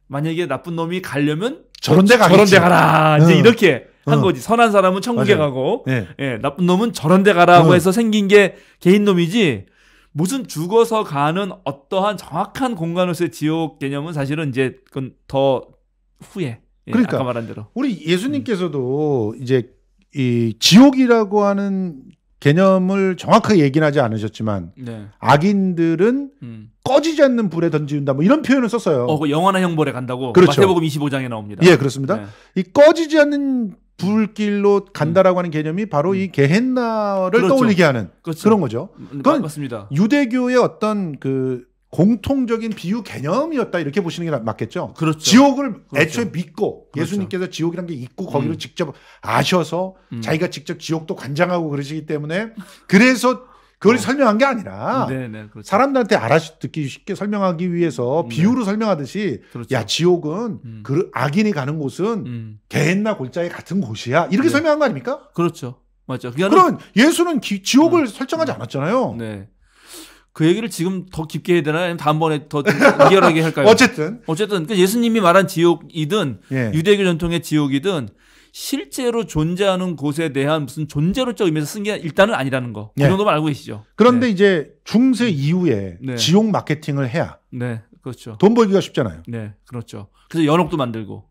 만약에 나쁜 놈이 가려면 저런 데 가겠지. 라 이제 이렇게 한 응. 거지. 선한 사람은 천국에 맞아요. 가고 네. 예, 나쁜 놈은 저런 데 가라고 응. 해서 생긴 게 개인 놈이지 무슨 죽어서 가는 어떠한 정확한 공간으로서의 지옥 개념은 사실은 이제 그건 더 후에 예, 그러니까 아까 말한 대로 우리 예수님께서도 음. 이제 이 지옥이라고 하는 개념을 정확하게 얘기는 하지 않으셨지만 네. 악인들은 음. 꺼지지 않는 불에 던지운다 뭐 이런 표현을 썼어요. 어, 그 영원한 형벌에 간다고. 그 그렇죠. 마태복음 25장에 나옵니다. 예, 그렇습니다. 네. 이 꺼지지 않는 불길로 간다라고 음. 하는 개념이 바로 음. 이 게헨나를 그렇죠. 떠올리게 하는 그렇죠. 그런 거죠. 음, 그건 맞습니다. 유대교의 어떤 그 공통적인 비유 개념이었다 이렇게 보시는 게 맞겠죠. 그렇죠. 지옥을 그렇죠. 애초에 믿고 그렇죠. 예수님께서 지옥이란 게 있고 거기를 음. 직접 아셔서 음. 자기가 직접 지옥도 관장하고 그러시기 때문에 그래서 그걸 어. 설명한 게 아니라 네네, 네, 그렇죠. 사람들한테 알아 듣기 쉽게 설명하기 위해서 음, 네. 비유로 네. 설명하듯이 그렇죠. 야 지옥은 음. 그 악인이 가는 곳은 음. 개나 골짜기 같은 곳이야 이렇게 네. 설명한 거 아닙니까? 그렇죠. 맞죠. 그럼 예수는 기, 지옥을 음. 설정하지 음. 않았잖아요. 네. 그 얘기를 지금 더 깊게 해야 되나? 요 아니면 다음번에 더 리얼하게 할까요? 어쨌든. 어쨌든 그 예수님이 말한 지옥이든 예. 유대교 전통의 지옥이든 실제로 존재하는 곳에 대한 무슨 존재로적 의미에서 쓴 게 일단은 아니라는 거. 그 예. 그 정도만 알고 계시죠. 그런데 네. 이제 중세 이후에 네. 지옥 마케팅을 해야. 네, 그렇죠. 돈 벌기가 쉽잖아요. 네, 그렇죠. 그래서 연옥도 만들고.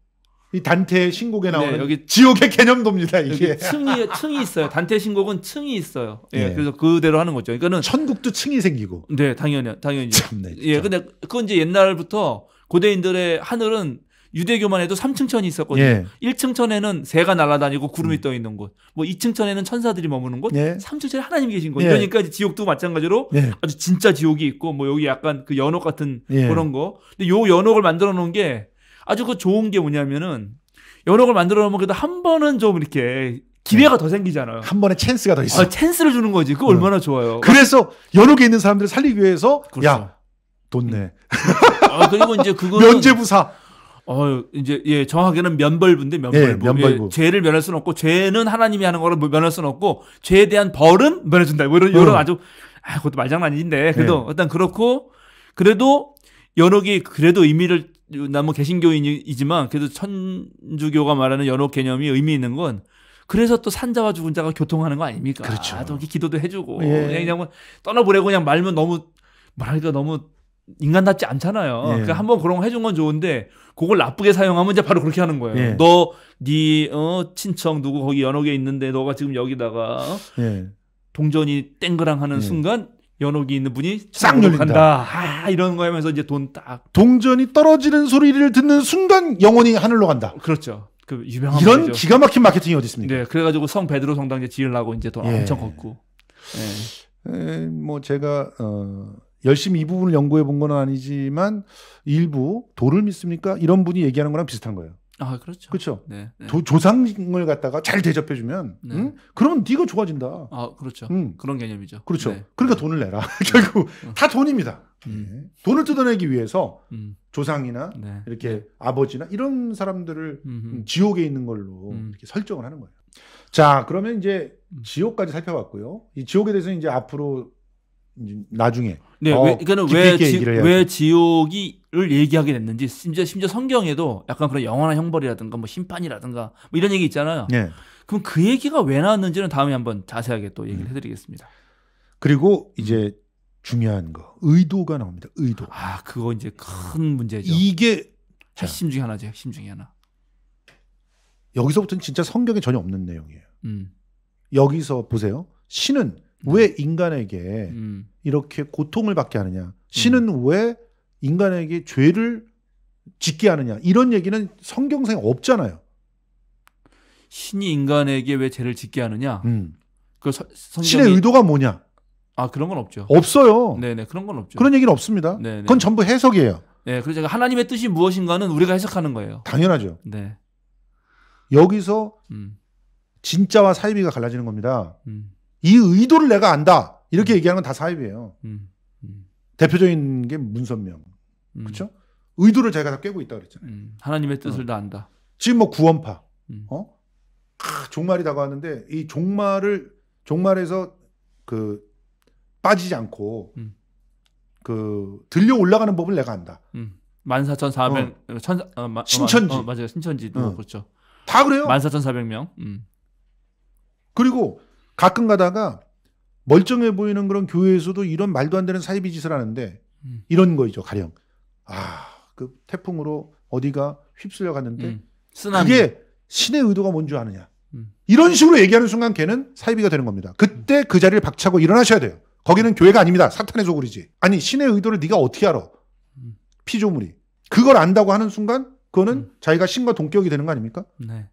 이 단테 신곡에 네, 나오는 네, 여기 지옥의 개념도입니다. 이게 층이 층이 있어요. 단테 신곡은 층이 있어요. 예, 예, 그래서 그대로 하는 거죠. 그러니까는 천국도 층이 생기고. 네, 당연히 당연히. 참네. 예, 근데 그건 이제 옛날부터 고대인들의 하늘은 유대교만 해도 3층 천이 있었거든요. 예. 1층 천에는 새가 날아다니고 구름이 음. 떠 있는 곳. 뭐 2층 천에는 천사들이 머무는 곳. 예. 3층 천에 하나님 계신 곳. 예. 그러니까 지옥도 마찬가지로 예. 아주 진짜 지옥이 있고 뭐 여기 약간 그 연옥 같은 예. 그런 거. 근데 요 연옥을 만들어 놓은 게 아주 그 좋은 게 뭐냐면은 연옥을 만들어 놓으면 그래도 한 번은 좀 이렇게 기회가 네. 더 생기잖아요. 한 번에 찬스가 더 있어. 아, 찬스를 주는 거지. 그거 네. 얼마나 좋아요. 그래서 연옥에 있는 사람들을 살리기 위해서 그렇죠. 야, 돈 내. 음. 아, 그리고 이제 그거 면제부사. 어, 이제 예, 정확하게는 면벌부인데 면벌부. 예, 면벌부. 예, 죄를 면할 수는 없고 죄는 하나님이 하는 거를 뭐 면할 수는 없고 죄에 대한 벌은 면해 준다. 뭐 이런 음. 이런 아주 아, 그것도 말장난인데. 그래도 예. 일단 그렇고 그래도 연옥이 그래도 의미를 나뭐 개신교인이지만 그래도 천주교가 말하는 연옥 개념이 의미 있는 건 그래서 또 산자와 죽은 자가 교통하는 거 아닙니까? 그렇죠. 아, 또 기도도 해주고 예. 그냥, 그냥 떠나보내고 그냥 말면 너무 말하니까 너무 인간답지 않잖아요. 예. 그러니까 한번 그런 거 해준 건 좋은데 그걸 나쁘게 사용하면 이제 바로 그렇게 하는 거예요. 예. 너네 어, 친척 누구 거기 연옥에 있는데 너가 지금 여기다가 어? 예. 동전이 땡그랑 하는 예. 순간 연옥이 있는 분이 싹 열린다. 아, 이런 거 하면서 이제 돈 딱. 동전이 떨어지는 소리를 듣는 순간 영혼이 하늘로 간다. 그렇죠. 그 유명한 이런 말이죠. 기가 막힌 마케팅이 어디 있습니까? 네, 그래가지고 성 베드로 성당 이제 지으려고 이제 돈 예. 엄청 걷고. 예. 에, 뭐 제가 어, 열심히 이 부분을 연구해 본 건 아니지만 일부 도를 믿습니까? 이런 분이 얘기하는 거랑 비슷한 거예요. 아 그렇죠. 그렇죠. 네, 네. 조, 조상을 갖다가 잘 대접해 주면, 네. 응? 그럼 네가 좋아진다. 아 그렇죠. 응. 음. 그런 개념이죠. 그렇죠. 네. 그러니까 네. 돈을 내라. 결국 어, 어. 다 돈입니다. 음. 네. 돈을 뜯어내기 위해서 음. 조상이나 이렇게 아버지나 이런 사람들을 음흠. 음. 음, 지옥에 있는 걸로 음. 이렇게 설정을 하는 거예요. 자 그러면 이제 지옥까지 살펴봤고요. 이 지옥에 대해서 이제 앞으로 나중에. 네, 어, 왜, 그는 왜, 지, 왜 지옥이를 얘기하게 됐는지 심지어 심지어 성경에도 약간 그런 영원한 형벌이라든가 뭐 심판이라든가 뭐 이런 얘기 있잖아요. 네. 그럼 그 얘기가 왜 나왔는지는 다음에 한번 자세하게 또 얘기를 음. 해드리겠습니다. 그리고 음. 이제 중요한 거 의도가 나옵니다. 의도. 아, 그거 이제 큰 문제죠. 이게 핵심 중에 하나죠. 핵심 중에 하나. 여기서부터는 진짜 성경에 전혀 없는 내용이에요. 음. 여기서 보세요. 신은 네. 왜 인간에게 음. 이렇게 고통을 받게 하느냐? 음. 신은 음. 왜 인간에게 죄를 짓게 하느냐? 이런 얘기는 성경상에 없잖아요. 신이 인간에게 왜 죄를 짓게 하느냐? 음. 그 서, 성경이... 신의 의도가 뭐냐? 아 그런 건 없죠. 없어요. 네네 그런 건 없죠. 그런 얘기는 없습니다. 네네. 그건 전부 해석이에요. 네, 그래서 하나님의 뜻이 무엇인가는 우리가 해석하는 거예요. 당연하죠. 네. 여기서 음. 진짜와 사이비가 갈라지는 겁니다. 음. 이 의도를 내가 안다. 이렇게 음. 얘기하는 건 다 사입이에요. 음. 음. 대표적인 게 문선명. 음. 그렇죠? 의도를 자기가 다 깨고 있다 그랬잖아요. 음. 하나님의 어. 뜻을 어. 다 안다. 지금 뭐 구원파. 음. 어? 아, 종말이 다가왔는데 이 종말을 종말에서 그 빠지지 않고 그 들려 올라가는 법을 내가 안다. 만사천사백 어. 어 천 어, 마, 어, 신천지 어, 맞아요 신천지도 어. 그렇죠 다 그래요 만사천사백 명 음. 그리고 가끔 가다가 멀쩡해 보이는 그런 교회에서도 이런 말도 안 되는 사이비 짓을 하는데 음. 이런 거죠 가령 아 그 태풍으로 어디가 휩쓸려 갔는데 음. 그게 신의 의도가 뭔 줄 아느냐 음. 이런 식으로 얘기하는 순간 걔는 사이비가 되는 겁니다 그때 음. 그 자리를 박차고 일어나셔야 돼요 거기는 음. 교회가 아닙니다 사탄의 소굴이지 아니 신의 의도를 네가 어떻게 알아 음. 피조물이 그걸 안다고 하는 순간 그거는 자기가 신과 동격이 되는 거 아닙니까 네.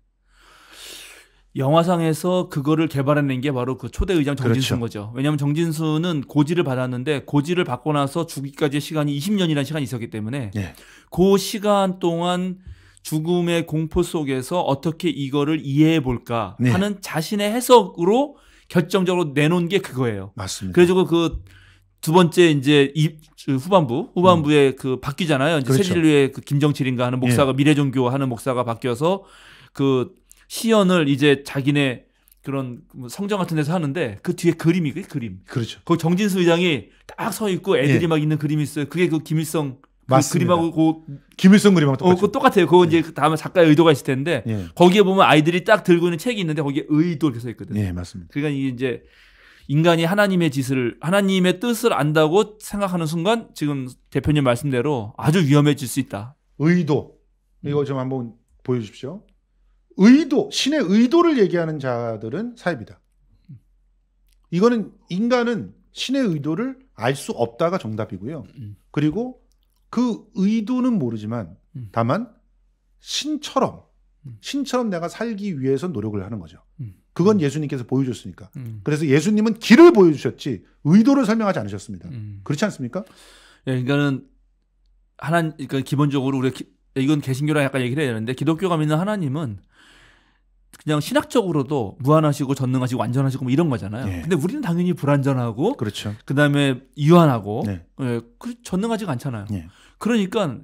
영화상에서 그거를 개발해낸 게 바로 그 초대 의장 정진수인 그렇죠. 거죠. 왜냐하면 정진수는 고지를 받았는데 고지를 받고 나서 죽기까지의 시간이 20년이라는 시간이 있었기 때문에 예. 그 시간 동안 죽음의 공포 속에서 어떻게 이거를 이해해 볼까 네. 하는 자신의 해석으로 결정적으로 내놓은 게 그거예요. 맞습니다. 그래가지고 그 두 번째 이제 이 후반부 후반부에 음. 그 바뀌잖아요. 이제 그렇죠. 세진류의 그 김정칠인가 하는 목사가 예. 미래종교 하는 목사가 바뀌어서 그 시연을 이제 자기네 그런 뭐 성전 같은 데서 하는데 그 뒤에 그림이 그 그림. 그렇죠. 그 정진수 의장이 딱 서 있고 애들이 예. 막 있는 그림이 있어요. 그게 그 김일성 그 그림하고 그 김일성 그림하고 똑같죠. 어, 거 그 똑같아요. 그거 예. 이제 다음에 작가의 의도가 있을 텐데 예. 거기에 보면 아이들이 딱 들고 있는 책이 있는데 거기에 의도 이렇게 써 있거든요. 예, 맞습니다. 그러니까 이게 이제 인간이 하나님의 짓을 하나님의 뜻을 안다고 생각하는 순간 지금 대표님 말씀대로 아주 위험해질 수 있다. 의도 이거 음. 좀 한번 보여주십시오. 의도, 신의 의도를 얘기하는 자들은 사입이다. 이거는 인간은 신의 의도를 알 수 없다가 정답이고요. 음. 그리고 그 의도는 모르지만 음. 다만 신처럼 음. 신처럼 내가 살기 위해서 노력을 하는 거죠. 그건 예수님께서 보여줬으니까. 그래서 예수님은 길을 보여주셨지 의도를 설명하지 않으셨습니다. 그렇지 않습니까? 예, 그러니까는 하나, 그러니까 기본적으로 우리 이건 개신교랑 약간 얘기를 해야 되는데 기독교가 믿는 하나님은 그냥 신학적으로도 무한하시고 전능하시고 완전하시고 뭐 이런 거잖아요. 네. 근데 우리는 당연히 불완전하고 그렇죠. 그다음에 유한하고 네. 예, 그 전능하지가 않잖아요. 네. 그러니까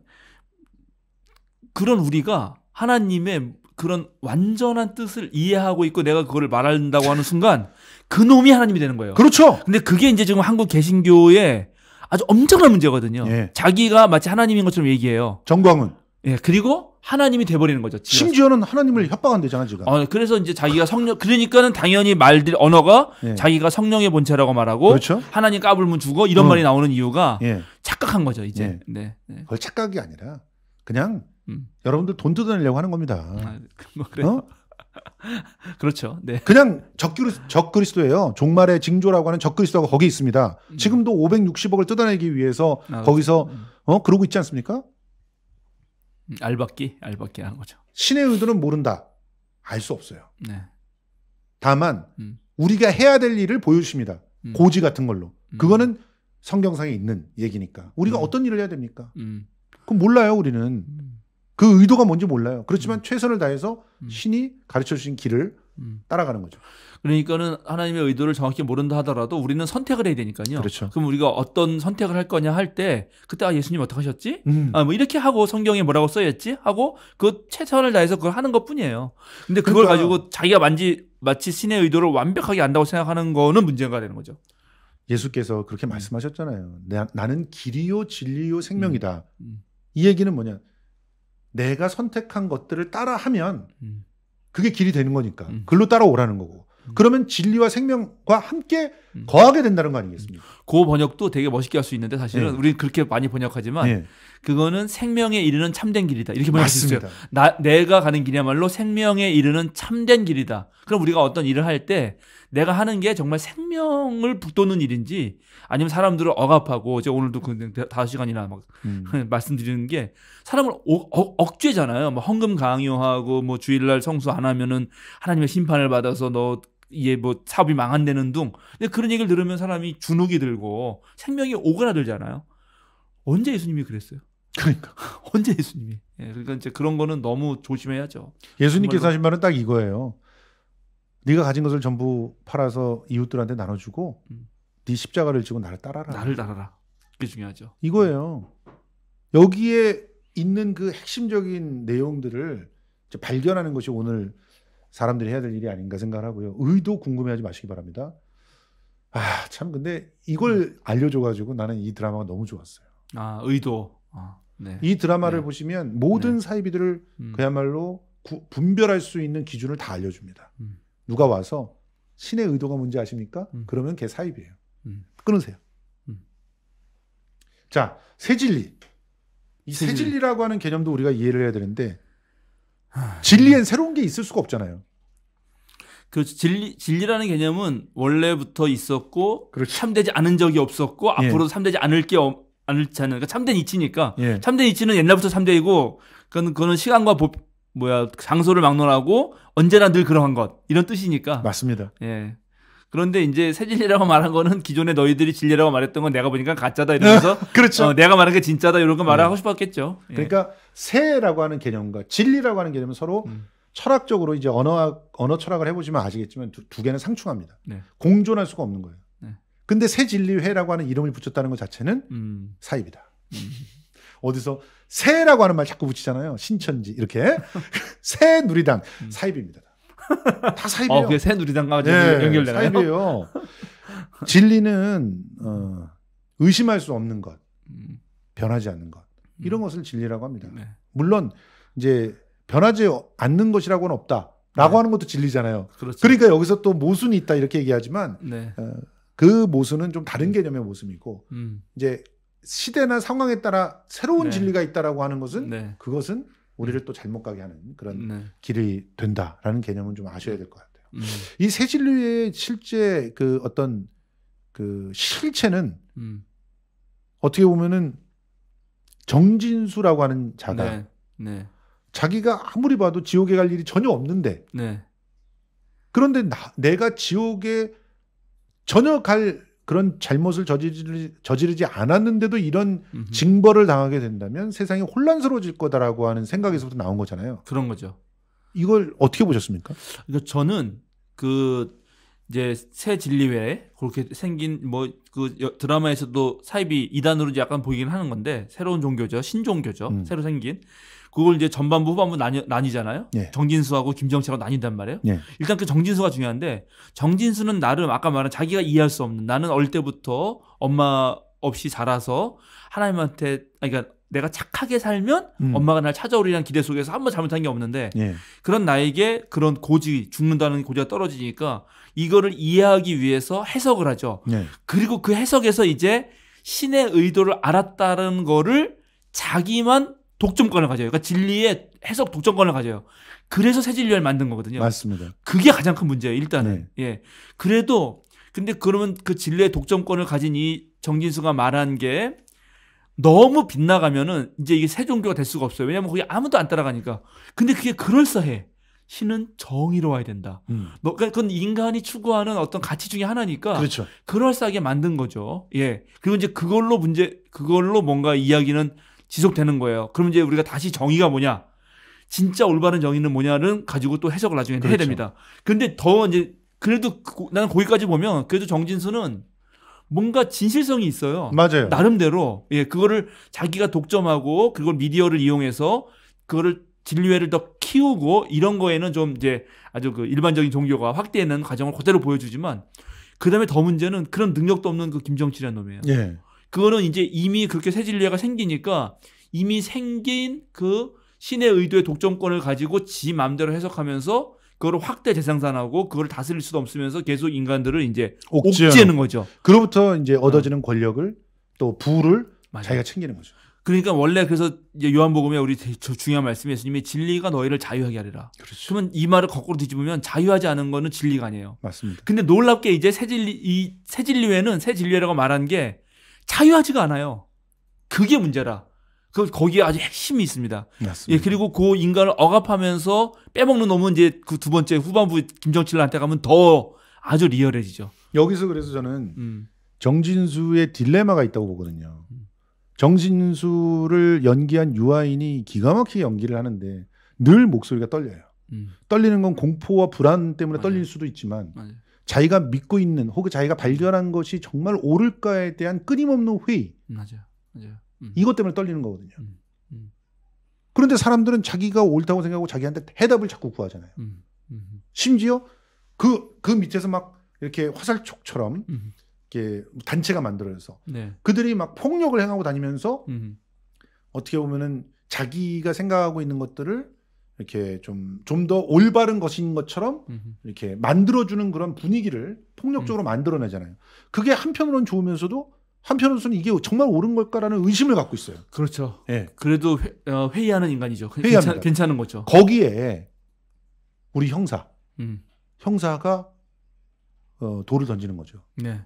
그런 우리가 하나님의 그런 완전한 뜻을 이해하고 있고 내가 그걸 말한다고 하는 순간 그 놈이 하나님이 되는 거예요. 그렇죠. 근데 그게 이제 지금 한국 개신교의 아주 엄청난 문제거든요. 예. 자기가 마치 하나님인 것처럼 얘기해요. 정광훈. 예, 그리고 하나님이 돼버리는 거죠. 지하. 심지어는 하나님을 협박한대잖아 지금. 어, 그래서 이제 자기가 성령, 그러니까는 당연히 말들 언어가 예. 자기가 성령의 본체라고 말하고, 그렇죠? 하나님 까불면 죽어 이런 어. 말이 나오는 이유가 예. 착각한 거죠 이제. 예. 네. 네. 그걸 착각이 아니라 그냥 음. 여러분들 돈 뜯어내려고 하는 겁니다. 아, 뭐 그래요. 어? 그렇죠. 네. 그냥 적그리 적그리스도예요. 종말의 징조라고 하는 적그리스도가 거기 있습니다. 음. 지금도 560억을 뜯어내기 위해서 아, 거기서 그렇죠. 음. 어 그러고 있지 않습니까? 음, 알박기? 알박기라는 거죠. 신의 의도는 모른다. 알 수 없어요. 네. 다만 음. 우리가 해야 될 일을 보여주십니다. 음. 고지 같은 걸로. 음. 그거는 성경상에 있는 얘기니까. 우리가 음. 어떤 일을 해야 됩니까? 음. 그건 몰라요, 우리는. 그 의도가 뭔지 몰라요. 그렇지만 최선을 다해서 신이 가르쳐 주신 길을 음. 따라가는 거죠. 그러니까는 하나님의 의도를 정확히 모른다 하더라도 우리는 선택을 해야 되니까요. 그렇죠. 그럼 우리가 어떤 선택을 할 거냐 할 때 그때 아 예수님 어떻게 하셨지? 음. 아뭐 이렇게 하고 성경에 뭐라고 써 있지? 하고 그 최선을 다해서 그걸 하는 것뿐이에요. 근데 그걸 그러니까, 가지고 자기가 만지 마치 신의 의도를 완벽하게 안다고 생각하는 거는 문제가 되는 거죠. 예수께서 그렇게 음. 말씀하셨잖아요. 나, 나는 길이요 진리요 생명이다. 음. 음. 이 얘기는 뭐냐? 내가 선택한 것들을 따라하면 음. 그게 길이 되는 거니까 음. 글로 따라오라는 거고 음. 그러면 진리와 생명과 함께 음. 거하게 된다는 거 아니겠습니까? 고 그 번역도 되게 멋있게 할 수 있는데 사실은 네. 우리는 그렇게 많이 번역하지만 네. 그거는 생명에 이르는 참된 길이다. 이렇게 말할 수 있어요. 나, 내가 가는 길이야말로 생명에 이르는 참된 길이다. 그럼 우리가 어떤 일을 할 때 내가 하는 게 정말 생명을 북돋는 일인지 아니면 사람들을 억압하고 이제 오늘도 그 다섯 시간이나 막 음. 말씀드리는 게 사람을 억, 억, 억죄잖아요. 뭐 헌금 강요하고 뭐 주일날 성수 안 하면은 하나님의 심판을 받아서 너 이게 뭐 사업이 망한다는 둥. 근데 그런 얘기를 들으면 사람이 주눅이 들고 생명이 오그라들잖아요. 언제 예수님이 그랬어요? 그러니까 언제 예수님이? 예, 그러니까 이제 그런 거는 너무 조심해야죠. 예수님께서 하신 말은 딱 이거예요. 네가 가진 것을 전부 팔아서 이웃들한테 나눠주고 음. 네 십자가를 지고 나를 따라라. 나를 따라라. 그게 중요하죠. 이거예요. 여기에 있는 그 핵심적인 내용들을 발견하는 것이 오늘 사람들이 해야 될 일이 아닌가 생각하고요. 의도 궁금해하지 마시기 바랍니다. 아, 참 근데 이걸 음. 알려줘 가지고 나는 이 드라마가 너무 좋았어요. 아, 의도. 아. 네. 이 드라마를 네. 보시면 모든 네. 사이비들을 음. 그야말로 구, 분별할 수 있는 기준을 다 알려줍니다. 음. 누가 와서 신의 의도가 뭔지 아십니까? 음. 그러면 걔사이비예요 음. 끊으세요. 음. 자, 새 진리. 이 새 진리. 라고 하는 개념도 우리가 이해를 해야 되는데 하... 음. 진리엔 새로운 게 있을 수가 없잖아요. 그 진리 진리라는 개념은 원래부터 있었고 그렇지. 참되지 않은 적이 없었고 예. 앞으로도 참되지 않을 게 않을아요 그러니까 참된 이치니까 예. 참된 이치는 옛날부터 참되이고 그건 그는 시간과 보, 뭐야 장소를 막론하고 언제나 늘 그러한 것 이런 뜻이니까 맞습니다. 예. 그런데 이제 새 진리라고 말한 거는 기존에 너희들이 진리라고 말했던 건 내가 보니까 가짜다 이러면서 그렇죠. 어, 내가 말한 게 진짜다 이런 거 말하고 네. 예. 싶었겠죠. 예. 그러니까 새라고 하는 개념과 진리라고 하는 개념은 서로 음. 철학적으로 이제 언어 언어 철학을 해보시면 아시겠지만 두, 두 개는 상충합니다. 네. 공존할 수가 없는 거예요. 근데 새 진리회라고 하는 이름을 붙였다는 것 자체는 음. 사입이다. 음. 어디서 새라고 하는 말 자꾸 붙이잖아요. 신천지 이렇게 새 누리당 음. 사입입니다. 다 사입이에요. 어, 그새 누리당과 네, 연결되나요? 사입이에요. 진리는 어, 의심할 수 없는 것, 음. 변하지 않는 것 음. 이런 것을 진리라고 합니다. 네. 물론 이제 변하지 않는 것이라고는 없다라고 네. 하는 것도 진리잖아요. 그렇죠. 그러니까 여기서 또 모순이 있다 이렇게 얘기하지만 네. 어, 그 모순은 좀 다른 음. 개념의 모습이고 음. 이제 시대나 상황에 따라 새로운 네. 진리가 있다라고 하는 것은 네. 그것은 우리를 음. 또 잘못 가게 하는 그런 네. 길이 된다라는 개념은 좀 아셔야 될 것 같아요. 음. 이새 진리의 실제 그 어떤 그 실체는 음. 어떻게 보면은 정진수라고 하는 자가 네. 네. 자기가 아무리 봐도 지옥에 갈 일이 전혀 없는데 네. 그런데 나, 내가 지옥에 전혀 갈 그런 잘못을 저지르지, 저지르지 않았는데도 이런 음흠. 징벌을 당하게 된다면 세상이 혼란스러워질 거다라고 하는 생각에서부터 나온 거잖아요. 그런 거죠. 이걸 어떻게 보셨습니까? 그러니까 저는 그 이제 새 진리회에 그렇게 생긴 뭐 그 드라마에서도 사이비 이단으로 약간 보이긴 하는 건데 새로운 종교죠 신종교죠 음. 새로 생긴 그걸 이제 전반부 후반부 나뉘, 나뉘잖아요. 예. 정진수하고 김정철하고 나뉜단 말이에요. 예. 일단 그 정진수가 중요한데 정진수는 나름 아까 말한 자기가 이해할 수 없는 나는 어릴 때부터 엄마 없이 자라서 하나님한테 그러니까 내가 착하게 살면 음. 엄마가 날 찾아오리라는 기대 속에서 한 번 잘못한 게 없는데 예. 그런 나에게 그런 고지 죽는다는 고지가 떨어지니까 이거를 이해하기 위해서 해석을 하죠. 예. 그리고 그 해석에서 이제 신의 의도를 알았다는 거를 자기만 독점권을 가져요. 그러니까 진리의 해석 독점권을 가져요. 그래서 새 진리를 만든 거거든요. 맞습니다. 그게 가장 큰 문제예요. 일단은 네. 예. 그래도 근데 그러면 그 진리의 독점권을 가진 이 정진수가 말한 게 너무 빗나가면은 이제 이게 새 종교가 될 수가 없어요. 왜냐하면 거기 아무도 안 따라가니까. 근데 그게 그럴싸해. 신은 정의로워야 된다. 음. 너, 그러니까 건 인간이 추구하는 어떤 가치 중의 하나니까. 그렇죠. 그럴싸하게 만든 거죠. 예. 그리고 이제 그걸로 문제, 그걸로 뭔가 이야기는 지속되는 거예요. 그럼 이제 우리가 다시 정의가 뭐냐? 진짜 올바른 정의는 뭐냐는 가지고 또 해석을 나중에 그렇죠. 해야 됩니다. 근데 더 이제 그래도 그, 나는 거기까지 보면 그래도 정진수는 뭔가 진실성이 있어요. 맞아요. 나름대로 예 그거를 자기가 독점하고 그걸 미디어를 이용해서 그거를 진리회를 더 키우고 이런 거에는 좀 이제 아주 그 일반적인 종교가 확대하는 과정을 그대로 보여주지만 그다음에 더 문제는 그런 능력도 없는 그 김정치라는 놈이에요. 예. 그거는 이제 이미 그렇게 새 진리가 생기니까 이미 생긴 그 신의 의도의 독점권을 가지고 지 마음대로 해석하면서 그걸 확대 재생산하고 그걸 다스릴 수도 없으면서 계속 인간들을 이제 옥죄는 거죠. 그로부터 이제 어. 얻어지는 어. 권력을 또 부를 맞아요. 자기가 챙기는 거죠. 그러니까 원래 그래서 이제 요한복음에 우리 중요한 말씀이 예수님이 진리가 너희를 자유하게 하리라. 그렇죠. 그러면이 말을 거꾸로 뒤집으면 자유하지 않은 거는 진리가 아니에요. 맞습니다. 근데 놀랍게 이제 새 진리 이 새 진리회는 새 진리회라고 말한 게 자유하지가 않아요. 그게 문제라. 그 거기에 아주 핵심이 있습니다. 맞습니다. 예, 그리고 그 인간을 억압하면서 빼먹는 놈은 이제 그 두 번째 후반부 김정칠한테 가면 더 아주 리얼해지죠. 여기서 그래서 저는 음. 정진수의 딜레마가 있다고 보거든요. 정진수를 연기한 유아인이 기가 막히게 연기를 하는데 늘 목소리가 떨려요. 음. 떨리는 건 공포와 불안 때문에 맞아요. 떨릴 수도 있지만 맞아요. 자기가 믿고 있는 혹은 자기가 발견한 것이 정말 옳을까에 대한 끊임없는 회의. 음, 맞아요. 맞아요. 음. 이것 때문에 떨리는 거거든요. 음. 음. 그런데 사람들은 자기가 옳다고 생각하고 자기한테 해답을 자꾸 구하잖아요. 음, 음, 심지어 그, 그 밑에서 막 이렇게 화살촉처럼 이렇게 단체가 만들어져서 네. 그들이 막 폭력을 행하고 다니면서 어떻게 보면은 자기가 생각하고 있는 것들을 이렇게 좀 좀 더 올바른 것인 것처럼 이렇게 만들어주는 그런 분위기를 폭력적으로 음. 만들어내잖아요. 그게 한편으로는 좋으면서도 한편으로서는 이게 정말 옳은 걸까라는 의심을 갖고 있어요. 그렇죠. 예. 그래도 회, 어, 회의하는 인간이죠. 회의합니다. 괜찮, 은 거죠. 거기에 우리 형사, 음. 형사가 어, 돌을 던지는 거죠. 네.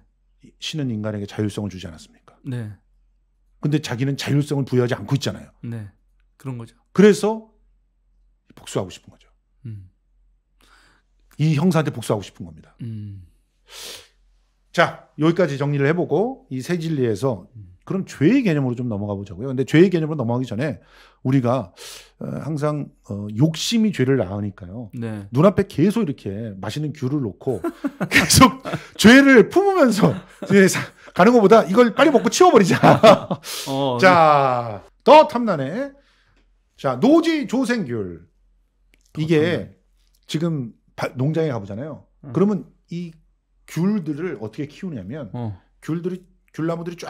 신은 인간에게 자율성을 주지 않았습니까? 네. 근데 자기는 자율성을 부여하지 않고 있잖아요. 네. 그런 거죠. 그래서 복수하고 싶은 거죠. 음. 이 형사한테 복수하고 싶은 겁니다. 음. 자, 여기까지 정리를 해보고 이 세 진리에서 그럼 죄의 개념으로 좀 넘어가 보자고요. 근데 죄의 개념으로 넘어가기 전에 우리가 어, 항상 어, 욕심이 죄를 낳으니까요. 네. 눈앞에 계속 이렇게 맛있는 귤을 놓고 계속 죄를 품으면서 가는 것보다 이걸 빨리 먹고 치워버리자. 어, 자, 네. 더탐나네 자, 노지 조생귤. 이게 지금 농장에 가보잖아요. 음. 그러면 이 귤들을 어떻게 키우냐면 어. 귤들이 귤나무들이 쫙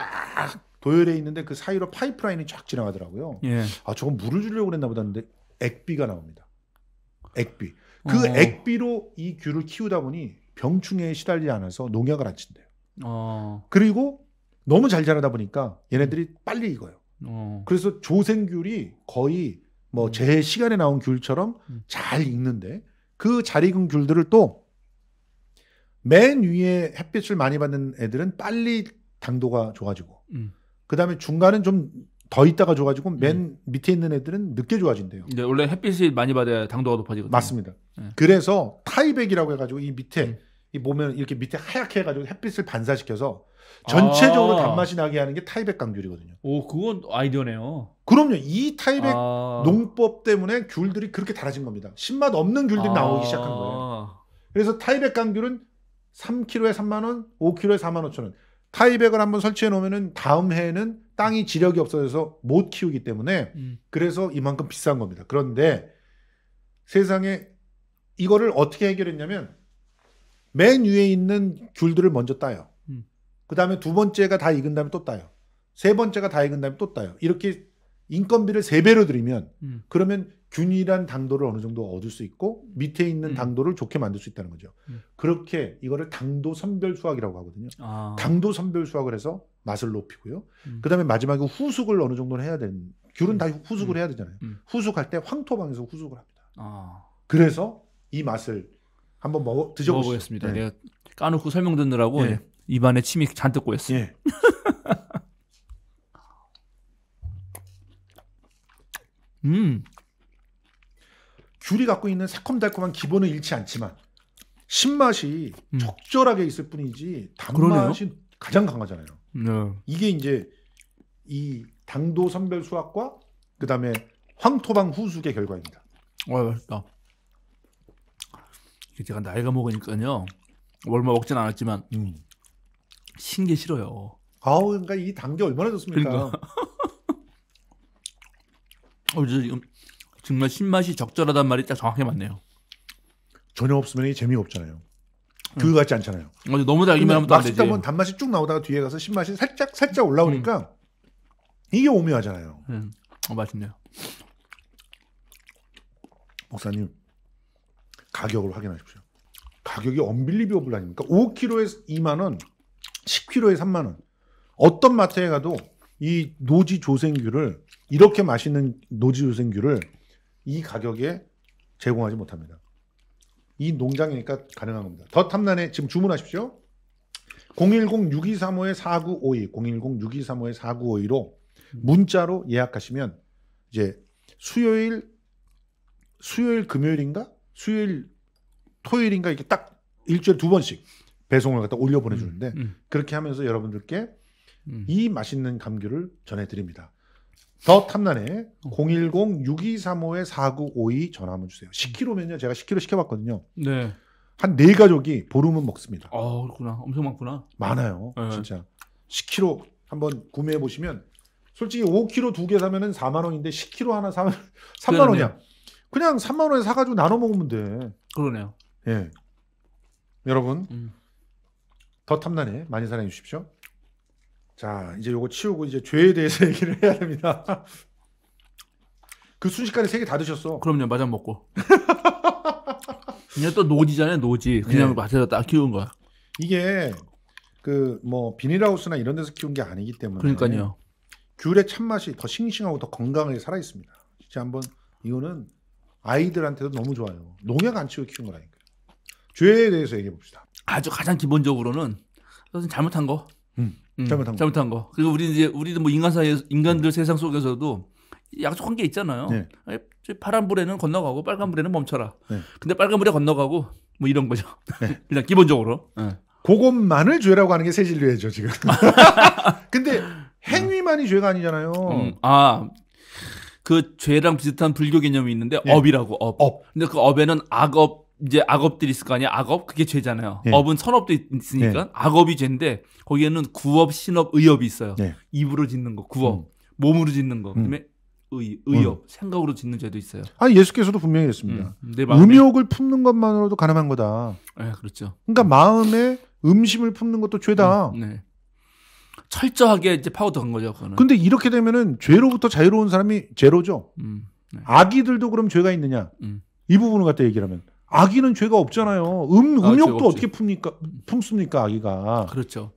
도열해 있는데 그 사이로 파이프라인이 쫙 지나가더라고요. 예. 아 저건 물을 주려고 그랬나 보다 는데 액비가 나옵니다. 액비. 그 어. 액비로 이 귤을 키우다 보니 병충해에 시달리지 않아서 농약을 안 친대요. 어. 그리고 너무 잘 자라다 보니까 얘네들이 음. 빨리 익어요. 어. 그래서 조생귤이 거의 뭐제 음. 시간에 나온 귤처럼 음. 잘 익는데 그 잘 익은 귤들을 또 맨 위에 햇빛을 많이 받는 애들은 빨리 당도가 좋아지고 음. 그다음에 중간은 좀 더 있다가 좋아지고 맨 음. 밑에 있는 애들은 늦게 좋아진대요. 근데 원래 햇빛이 많이 받아야 당도가 높아지거든요. 맞습니다. 네. 그래서 타이백이라고 해가지고 이 밑에 음. 이 보면 이렇게 밑에 하얗게 해가지고 햇빛을 반사시켜서 전체적으로 아~ 단맛이 나게 하는 게 타이백 강귤이거든요 오, 그건 아이디어네요. 그럼요. 이타이백 아... 농법 때문에 귤들이 그렇게 달아진 겁니다. 신맛 없는 귤들이 아... 나오기 시작한 거예요. 그래서 타이백 깡귤은 3kg에 3만 원, 5kg에 4만 5천 원. 타이백을 한번 설치해 놓으면은 다음 해에는 땅이 지력이 없어져서 못 키우기 때문에 음. 그래서 이만큼 비싼 겁니다. 그런데 세상에 이거를 어떻게 해결했냐면 맨 위에 있는 귤들을 먼저 따요. 음. 그 다음에 두 번째가 다 익은 다음에 또 따요. 세 번째가 다 익은 다음에 또 따요. 이렇게 인건비를 세배로 들이면 음. 그러면 균일한 당도를 어느 정도 얻을 수 있고 밑에 있는 음. 당도를 좋게 만들 수 있다는 거죠. 음. 그렇게 이거를 당도 선별 수확이라고 하거든요. 아. 당도 선별 수확을 해서 맛을 높이고요. 음. 그다음에 마지막에 후숙을 어느 정도는 해야 되는 귤은 음. 다 후숙을 음. 해야 되잖아요. 후숙할 때 황토방에서 후숙을 합니다. 아. 그래서 이 맛을 한번 먹어 드셔보겠습니다. 네. 내가 까놓고 설명 듣느라고 네. 입안에 침이 잔뜩 고였어요. 네. 예. 음. 귤이 갖고 있는 새콤달콤한 기본은 잃지 않지만 신맛이 음. 적절하게 있을 뿐이지 단맛이 그 가장 강하잖아요. 네. 이게 이제 이 당도 선별 수확과 그다음에 황토방 후숙의 결과입니다. 와 맛있다. 제가 나이가 먹으니까요. 얼마 먹진 않았지만 음. 신게 싫어요. 아우 그러니까 이당계 얼마나 좋습니까? 그러니까. 어, 지금 정말 신맛이 적절하단 말이 딱 정확히 맞네요. 전혀 없으면 재미없잖아요. 그 같지 않잖아요. 맞 어, 너무 달기만 하면 또 안 되지. 단맛이 쭉 나오다가 뒤에 가서 신맛이 살짝 살짝 올라오니까 음. 이게 오묘하잖아요. 음. 어, 맛있네요. 목사님 가격을 확인하십시오. 가격이 언빌리비오블 아닙니까? 5kg에 2만 원, 10kg에 3만 원. 어떤 마트에 가도 이 노지 조생규을 이렇게 맛있는 노지 조생규을이 가격에 제공하지 못합니다. 이 농장이니까 가능한 겁니다. 더 탐난에 지금 주문하십시오. 010-6235-4952, 010-6235-4952로 문자로 예약하시면 이제 수요일, 수요일 금요일인가? 수요일 토요일인가? 이렇게 딱 일주일에 두 번씩 배송을 갖다 올려 보내주는데 음, 음, 음. 그렇게 하면서 여러분들께 음. 이 맛있는 감귤을 전해드립니다. 더 탐난에 음. 010-6235-4952 전화 한번 주세요. 10kg면요. 제가 10kg 시켜봤거든요. 네. 한 네 가족이 보름은 먹습니다. 아, 그렇구나. 엄청 많구나. 많아요. 네. 진짜. 10kg 한번 구매해 보시면 솔직히 5kg 두 개 사면은 4만 원인데 10kg 하나 사면 3만 원이야. 그냥 3만 원에 사 가지고 나눠 먹으면 돼. 그러네요. 예. 여러분. 음. 더 탐난에 많이 사랑해 주십시오. 자, 이제 요거 치우고 이제 죄에 대해서 얘기를 해야 됩니다. 그 순식간에 세개다 드셨어. 그럼요, 마저 먹고. 그냥 또 노지잖아요, 노지. 그냥 네. 예. 밭에서 딱 키운 거야. 이게 그 뭐 비닐하우스나 이런 데서 키운 게 아니기 때문에. 그러니까요. 귤의 참맛이 더 싱싱하고 더 건강하게 살아 있습니다. 진짜 한번 이거는 아이들한테도 너무 좋아요. 농약 안 치고 키운 거라니까요. 죄에 대해서 얘기해 봅시다. 아주 가장 기본적으로는 잘못한 거. 음. 음, 잘못한 거. 잘못한 거. 그리고 우리 이제 우리도 뭐 인간 사회 인간들 세상 속에서도 약속한 게 있잖아요. 네. 아, 파란 불에는 건너가고 빨간 불에는 멈춰라. 네. 근데 빨간 불에 건너가고 뭐 이런 거죠. 네. 일단 기본적으로. 네. 그것만을 죄라고 하는 게세 진리예요, 지금. 근데 행위만이 죄가 아니잖아요. 음, 아. 그 죄랑 비슷한 불교 개념이 있는데 예. 업이라고 업. 업. 근데 그 업에는 악업 이제 악업들이 있을 거 아니야. 악업 그게 죄잖아요. 예. 업은 선업도 있으니까 예. 악업이 죄인데 거기에는 구업, 신업, 의업이 있어요. 예. 입으로 짓는 거, 구업, 음. 몸으로 짓는 거, 음. 그다음에 음. 의, 의업, 음. 생각으로 짓는 죄도 있어요. 아 예수께서도 분명히 했습니다. 음. 음욕을 품는 것만으로도 가능한 거다. 네, 그렇죠. 그러니까 마음에 음심을 품는 것도 죄다. 음, 네. 철저하게 이제 파고들간 거죠. 그거는. 근데 이렇게 되면은 죄로부터 자유로운 사람이 제로죠. 네. 아기들도 그럼 죄가 있느냐? 이 부분을 갖다 얘기하면. 를 아기는 죄가 없잖아요. 음, 아, 욕도 어떻게 풉니까? 품습니까, 아기가. 그렇죠.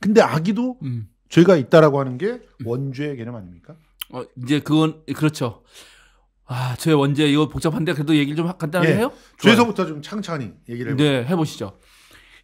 근데 아기도 음. 죄가 있다라고 하는 게 원죄 개념 아닙니까? 어, 이제 그건 그렇죠. 아, 죄 원죄 이거 복잡한데 그래도 얘기를 좀 간단하게 예. 해요. 죄서부터 에좀 창창히 얘기를 해보 네, 해보시죠.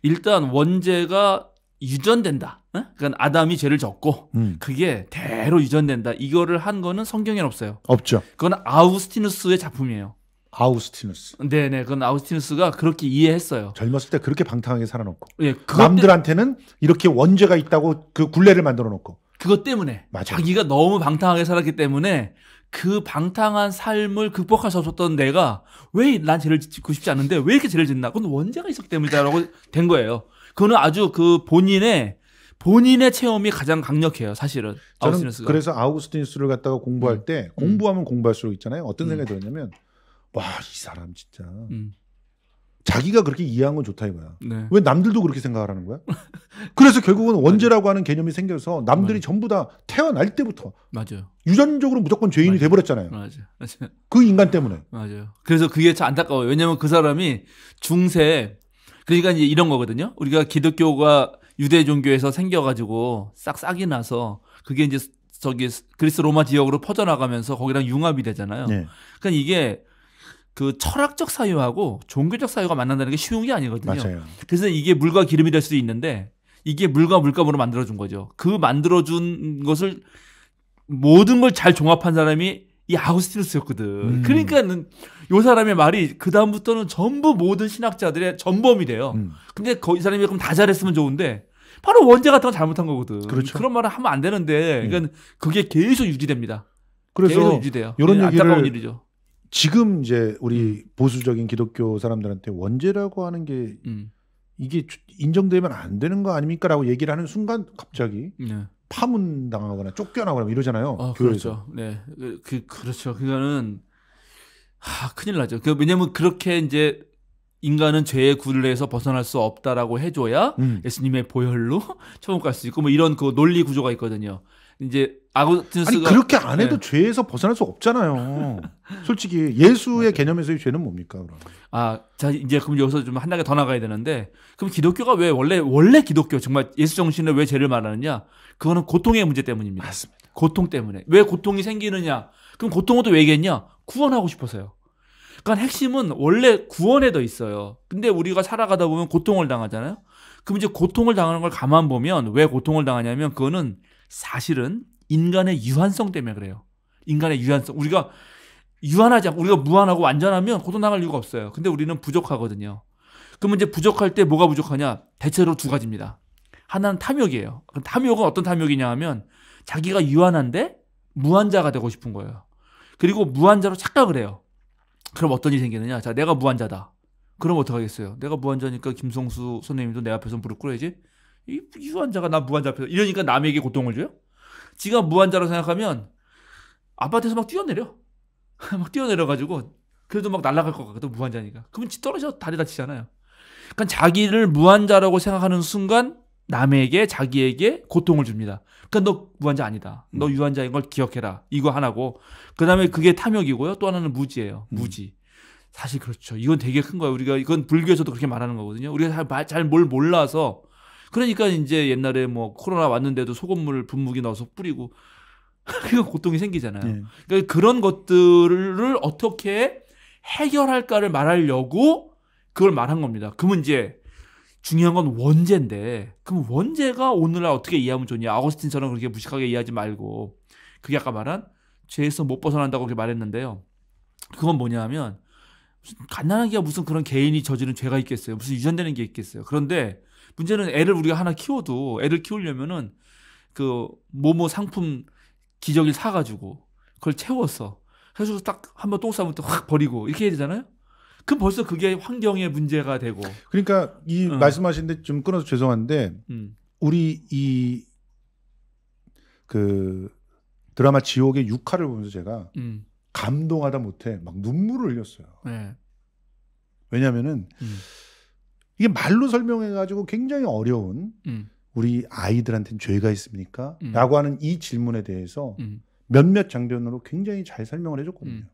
일단 원죄가 유전된다. 에? 그러니까 아담이 죄를 졌고 음. 그게 대로 유전된다. 이거를 한 거는 성경에 없어요. 없죠. 그건 아우스티누스의 작품이에요. 아우스티누스. 네네, 그건 아우스티누스가 그렇게 이해했어요. 젊었을 때 그렇게 방탕하게 살아놓고, 예, 그것 남들한테는 이렇게 원죄가 있다고 그 굴레를 만들어놓고. 그것 때문에 맞아. 자기가 너무 방탕하게 살았기 때문에 그 방탕한 삶을 극복할 수 없었던 내가 왜 난 죄를 짓고 싶지 않은데 왜 이렇게 죄를 짓나? 그건 원죄가 있었기 때문이다라고 된 거예요. 그거는 아주 그 본인의 본인의 체험이 가장 강력해요, 사실은. 저는 아우스티누스가. 그래서 아우스티누스를 갖다가 공부할 음. 때 음. 공부하면 공부할수록 있잖아요. 어떤 생각이 음. 들었냐면 와, 이 사람 진짜. 음. 자기가 그렇게 이해한 건 좋다 이거야. 네. 왜 남들도 그렇게 생각을하는 거야? 그래서 결국은 원죄라고 하는 개념이 생겨서 남들이 맞아요. 전부 다 태어날 때부터 맞아요. 유전적으로 무조건 죄인이 맞아요. 돼버렸잖아요. 맞아요. 맞아요. 그 인간 때문에. 맞아요. 그래서 그게 참 안타까워요. 왜냐하면 그 사람이 중세 그러니까 이제 이런 거거든요. 우리가 기독교가 유대 종교에서 생겨가지고 싹 싹이 나서 그게 이제 저기 그리스 로마 지역으로 퍼져나가면서 거기랑 융합이 되잖아요. 네. 그러니까 이게 그 철학적 사유하고 종교적 사유가 만난다는 게 쉬운 게 아니거든요. 맞아요. 그래서 이게 물과 기름이 될 수도 있는데 이게 물과 물감으로 만들어준 거죠. 그 만들어준 것을 모든 걸 잘 종합한 사람이 이 아우스티누스였거든. 음. 그러니까는 요 사람의 말이 그 다음부터는 전부 모든 신학자들의 전범이 돼요. 음. 근데 거기 사람이 그럼 다 잘했으면 좋은데 바로 원제 같은 건 잘못한 거거든. 그렇죠. 그런 말을 하면 안 되는데 음. 그러니까 그게 계속 유지됩니다. 그래서 계속 유지돼요. 이런 얘기를 일이죠. 지금 이제 우리 음. 보수적인 기독교 사람들한테 원죄라고 하는 게 음. 이게 인정되면 안 되는 거 아닙니까라고 얘기를 하는 순간 갑자기 네. 파문 당하거나 쫓겨나거나 이러잖아요. 어, 그렇죠. 네, 그, 그 그렇죠. 그거는 하, 큰일 나죠. 그 왜냐면 하 그렇게 이제 인간은 죄의 굴레에서 벗어날 수 없다라고 해줘야 음. 예수님의 보혈로 천국 갈 수 있고 뭐 이런 그 논리 구조가 있거든요. 이제 아구틴스 아니 그렇게 안 해도 네. 죄에서 벗어날 수 없잖아요. 솔직히 예수의 개념에서의 죄는 뭡니까? 그럼. 아, 자 이제 그럼 여기서 좀 한 단계 더 나가야 되는데 그럼 기독교가 왜 원래 원래 기독교 정말 예수 정신을 왜 죄를 말하느냐? 그거는 고통의 문제 때문입니다. 맞습니다. 고통 때문에 왜 고통이 생기느냐? 그럼 고통은 또 왜겠냐? 구원하고 싶어서요. 그러니까 핵심은 원래 구원에 더 있어요. 근데 우리가 살아가다 보면 고통을 당하잖아요. 그럼 이제 고통을 당하는 걸 가만 보면 왜 고통을 당하냐면 그거는 사실은 인간의 유한성 때문에 그래요. 인간의 유한성. 우리가 유한하지 않고 우리가 무한하고 완전하면 고통당할 이유가 없어요. 근데 우리는 부족하거든요. 그러면 이제 부족할 때 뭐가 부족하냐? 대체로 두 가지입니다. 하나는 탐욕이에요. 탐욕은 어떤 탐욕이냐 하면 자기가 유한한데 무한자가 되고 싶은 거예요. 그리고 무한자로 착각을 해요. 그럼 어떤 일이 생기느냐? 자, 내가 무한자다. 그럼 어떡하겠어요? 내가 무한자니까 김성수 선생님도 내 앞에서 무릎 꿇어야지. 이 유한자가 나무한자 앞에서 이러니까 남에게 고통을 줘요? 지가 무한자로 생각하면 아파트에서 막 뛰어내려. 막 뛰어내려가지고 그래도 막 날아갈 것 같거든 무한자니까. 그러면 떨어져 서 다리 다치잖아요. 그러니까 자기를 무한자라고 생각하는 순간 남에게 자기에게 고통을 줍니다. 그러니까 너 무한자 아니다. 너 음. 유한자인 걸 기억해라. 이거 하나고 그다음에 그게 탐욕이고요. 또 하나는 무지예요. 음. 무지. 사실 그렇죠. 이건 되게 큰 거예요. 우리가 이건 불교에서도 그렇게 말하는 거거든요. 우리가 잘 잘 뭘 몰라서 그러니까 이제 옛날에 뭐 코로나 왔는데도 소금물 분무기 넣어서 뿌리고 그러 고통이 생기잖아요. 네. 그러니까 그런 것들을 어떻게 해결할까를 말하려고 그걸 말한 겁니다. 그 문제 중요한 건 원제인데 그럼 원제가 오늘날 어떻게 이해하면 좋냐? 아고스틴처럼 그렇게 무식하게 이해하지 말고 그게 아까 말한 죄에서 못 벗어난다고 그렇게 말했는데요. 그건 뭐냐하면 간단하게 무슨 그런 개인이 저지른 죄가 있겠어요? 무슨 유전되는 게 있겠어요? 그런데 문제는 애를 우리가 하나 키워도 애를 키우려면은 그 모모 상품 기저귀 사가지고 그걸 채워서 해서 딱 한번 똥 싸면 또 확 버리고 이렇게 해야 되잖아요. 그럼 벌써 그게 환경의 문제가 되고. 그러니까 이 응. 말씀하신데 좀 끊어서 죄송한데 응. 우리 이 그 드라마 지옥의 육화를 보면서 제가 응. 감동하다 못해 막 눈물을 흘렸어요. 네. 왜냐면은 음. 이게 말로 설명해가지고 굉장히 어려운 음. 우리 아이들한테는 죄가 있습니까? 음. 라고 하는 이 질문에 대해서 음. 몇몇 장면으로 굉장히 잘 설명을 해줬거든요. 음.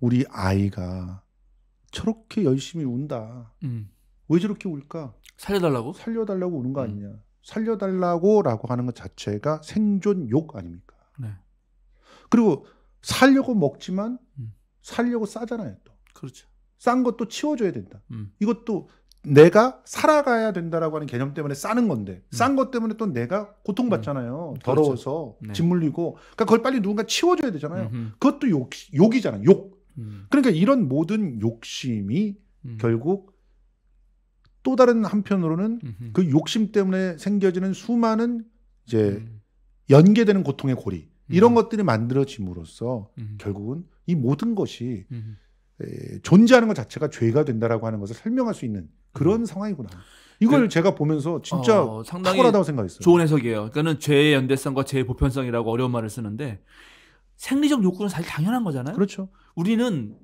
우리 아이가 저렇게 열심히 운다. 음. 왜 저렇게 울까? 살려달라고? 살려달라고 우는 거 음. 아니냐. 살려달라고 라고 하는 것 자체가 생존 욕 아닙니까? 네. 그리고 살려고 먹지만 살려고 싸잖아요, 또. 그렇죠. 싼 것도 치워줘야 된다. 음. 이것도 내가 살아가야 된다라고 하는 개념 때문에 싸는 건데 음. 싼것 때문에 또 내가 고통받잖아요. 음. 그렇죠. 더러워서 그렇죠. 네. 짓 물리고 그러니까 그걸 빨리 누군가 치워줘야 되잖아요. 음흠. 그것도 욕 욕이잖아. 요 욕. 음. 그러니까 이런 모든 욕심이 음. 결국 또 다른 한편으로는 음흠. 그 욕심 때문에 생겨지는 수많은 이제 음. 연계되는 고통의 고리 이런 것들이 만들어짐으로써 결국은 이 모든 것이 존재하는 것 자체가 죄가 된다라고 하는 것을 설명할 수 있는 그런 음. 상황이구나. 이걸 그, 제가 보면서 진짜 어, 상당히 탁월하다고 생각했어요. 좋은 해석이에요. 그러니까는 죄의 연대성과 죄의 보편성이라고 어려운 말을 쓰는데 생리적 욕구는 사실 당연한 거잖아요. 그렇죠. 우리는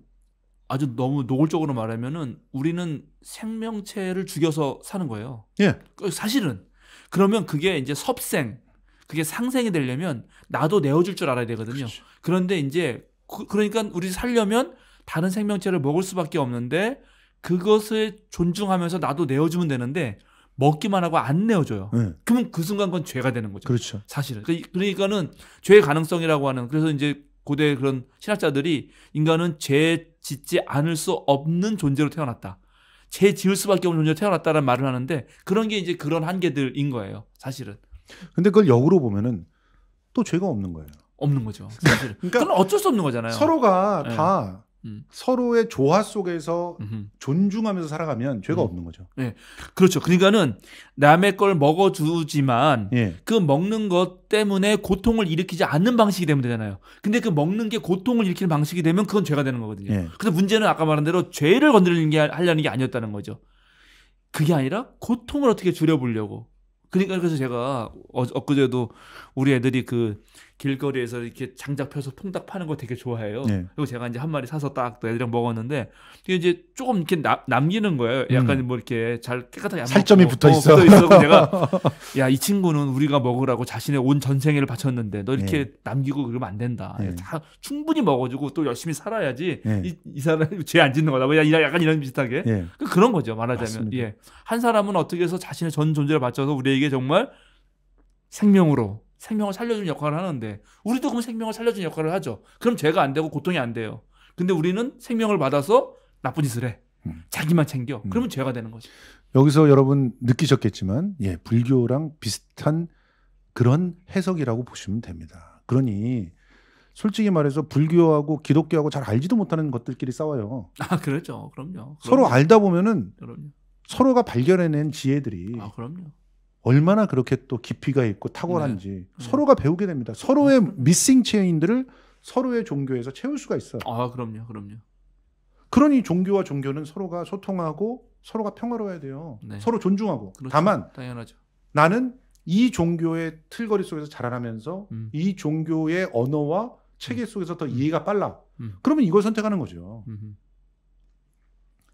아주 너무 노골적으로 말하면은 우리는 생명체를 죽여서 사는 거예요. 예. 그 사실은 그러면 그게 이제 섭생, 그게 상생이 되려면 나도 내어줄 줄 알아야 되거든요. 그렇지. 그런데 이제 그, 러니까 우리 살려면 다른 생명체를 먹을 수밖에 없는데 그것을 존중하면서 나도 내어주면 되는데 먹기만 하고 안 내어줘요. 네. 그러면 그 순간 건 죄가 되는 거죠. 그렇죠. 사실은. 그러니까는 죄의 가능성이라고 하는 그래서 이제 고대 그런 신학자들이 인간은 죄 짓지 않을 수 없는 존재로 태어났다. 죄 지을 수밖에 없는 존재로 태어났다는 라 말을 하는데 그런 게 이제 그런 한계들인 거예요. 사실은. 근데 그걸 역으로 보면은 또 죄가 없는 거예요. 없는 거죠. 사실은. 그러니까 어쩔 수 없는 거잖아요. 서로가 네. 다 음. 서로의 조화 속에서 음흠. 존중하면서 살아가면 죄가 음. 없는 거죠. 네. 그렇죠. 그러니까는 남의 걸 먹어주지만 예. 그 먹는 것 때문에 고통을 일으키지 않는 방식이 되면 되잖아요. 근데 그 먹는 게 고통을 일으키는 방식이 되면 그건 죄가 되는 거거든요. 예. 그래서 문제는 아까 말한 대로 죄를 건드리는 게 하려는 게 아니었다는 거죠. 그게 아니라 고통을 어떻게 줄여보려고. 그러니까 그래서 제가 어, 엊그제도 우리 애들이 그 길거리에서 이렇게 장작 펴서 퐁닥 파는 거 되게 좋아해요. 네. 그리고 제가 이제 한 마리 사서 딱 애들이랑 먹었는데 이게 이제 조금 이렇게 나, 남기는 거예요. 음. 약간 음. 뭐 이렇게 잘 깨끗하게 안 살점이 붙어 어, 있어. 붙어 있어. 내가 야 이 친구는 우리가 먹으라고 자신의 온 전생애를 바쳤는데 너 이렇게 네. 남기고 그러면 안 된다. 네. 다 충분히 먹어주고 또 열심히 살아야지 네. 이, 이 사람이 죄 안 짓는 거다. 뭐 약간 이런 비슷하게 네. 그, 그런 거죠 말하자면 예. 한 사람은 어떻게 해서 자신의 전 존재를 바쳐서 우리에게 정말 생명으로 생명을 살려주는 역할을 하는데 우리도 그럼 생명을 살려주는 역할을 하죠. 그럼 죄가 안 되고 고통이 안 돼요. 근데 우리는 생명을 받아서 나쁜 짓을 해. 음. 자기만 챙겨. 음. 그러면 죄가 되는 거죠. 여기서 여러분 느끼셨겠지만 예, 불교랑 비슷한 그런 해석이라고 보시면 됩니다. 그러니 솔직히 말해서 불교하고 기독교하고 잘 알지도 못하는 것들끼리 싸워요. 아, 그렇죠. 그럼요. 그럼요. 서로 알다 보면은 그럼요. 서로가 발견해낸 지혜들이 아, 그럼요. 얼마나 그렇게 또 깊이가 있고 탁월한지 네. 네. 서로가 배우게 됩니다. 서로의 미싱 음. 체인들을 서로의 종교에서 채울 수가 있어요. 아, 그럼요, 그럼요. 그러니 종교와 종교는 서로가 소통하고 서로가 평화로워야 돼요. 네. 서로 존중하고. 그렇죠. 다만 당연하죠. 나는 이 종교의 틀거리 속에서 자라나면서 음. 이 종교의 언어와 체계 음. 속에서 더 음. 이해가 빨라. 음. 그러면 이걸 선택하는 거죠.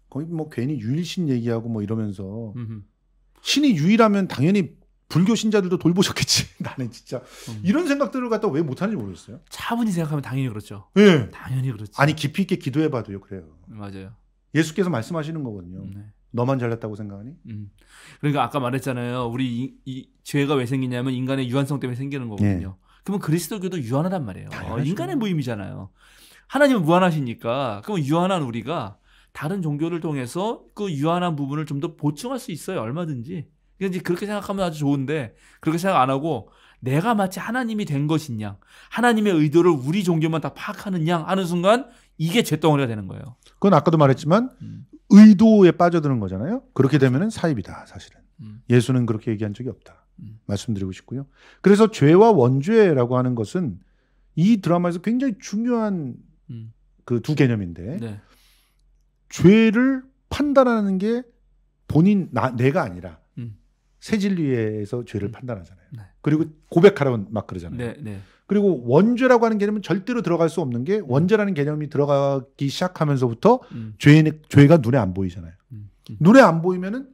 거의 뭐 괜히 유일신 얘기하고 뭐 이러면서 음흠. 신이 유일하면 당연히 불교 신자들도 돌보셨겠지. 나는 진짜 음. 이런 생각들을 갖다 왜 못하는지 모르겠어요. 차분히 생각하면 당연히 그렇죠. 예, 네. 당연히 그렇지. 아니 깊이 있게 기도해봐도요, 그래요. 맞아요. 예수께서 말씀하시는 거거든요. 음, 네. 너만 잘났다고 생각하니? 음. 그러니까 아까 말했잖아요. 우리 이, 이 죄가 왜 생기냐면 인간의 유한성 때문에 생기는 거거든요. 네. 그러면 그리스도교도 유한하단 말이에요. 어, 인간의 모임이잖아요. 하나님은 무한하시니까 그럼 유한한 우리가 다른 종교를 통해서 그 유한한 부분을 좀 더 보충할 수 있어요. 얼마든지. 그러니까 제 그렇게 생각하면 아주 좋은데 그렇게 생각 안 하고 내가 마치 하나님이 된 것이냐 하나님의 의도를 우리 종교만 다 파악하느냐 하는 순간 이게 죄덩어리가 되는 거예요. 그건 아까도 말했지만 음. 의도에 빠져드는 거잖아요. 그렇게 되면은 사입이다 사실은. 음. 예수는 그렇게 얘기한 적이 없다. 음. 말씀드리고 싶고요. 그래서 죄와 원죄라고 하는 것은 이 드라마에서 굉장히 중요한 음. 그두 개념인데 네. 죄를 판단하는 게 본인 나, 내가 아니라 음. 새 진리에서 죄를 음. 판단하잖아요. 네. 그리고 고백하라고 막 그러잖아요. 네, 네. 그리고 원죄라고 하는 개념은 절대로 들어갈 수 없는 게 원죄라는 개념이 들어가기 시작하면서부터 음. 죄인 죄가 눈에 안 보이잖아요. 음, 음. 눈에 안 보이면은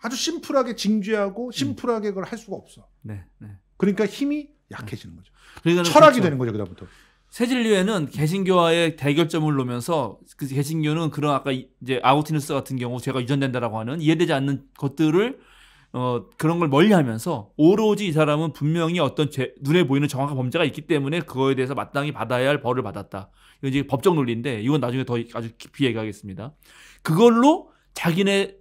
아주 심플하게 징죄하고 음. 심플하게 그걸 할 수가 없어. 네, 네. 그러니까 힘이 약해지는 거죠. 그러니까 철학이 그렇죠. 되는 거죠, 그다음부터. 새진리에는 개신교와의 대결점을 놓으면서 그 개신교는 그런 아까 이제 아우티누스 같은 경우 제가 유전된다라고 하는 이해되지 않는 것들을 어 그런 걸 멀리하면서 오로지 이 사람은 분명히 어떤 죄, 눈에 보이는 정확한 범죄가 있기 때문에 그거에 대해서 마땅히 받아야 할 벌을 받았다. 이건 이제 법적 논리인데 이건 나중에 더 아주 깊이 얘기하겠습니다. 그걸로 자기네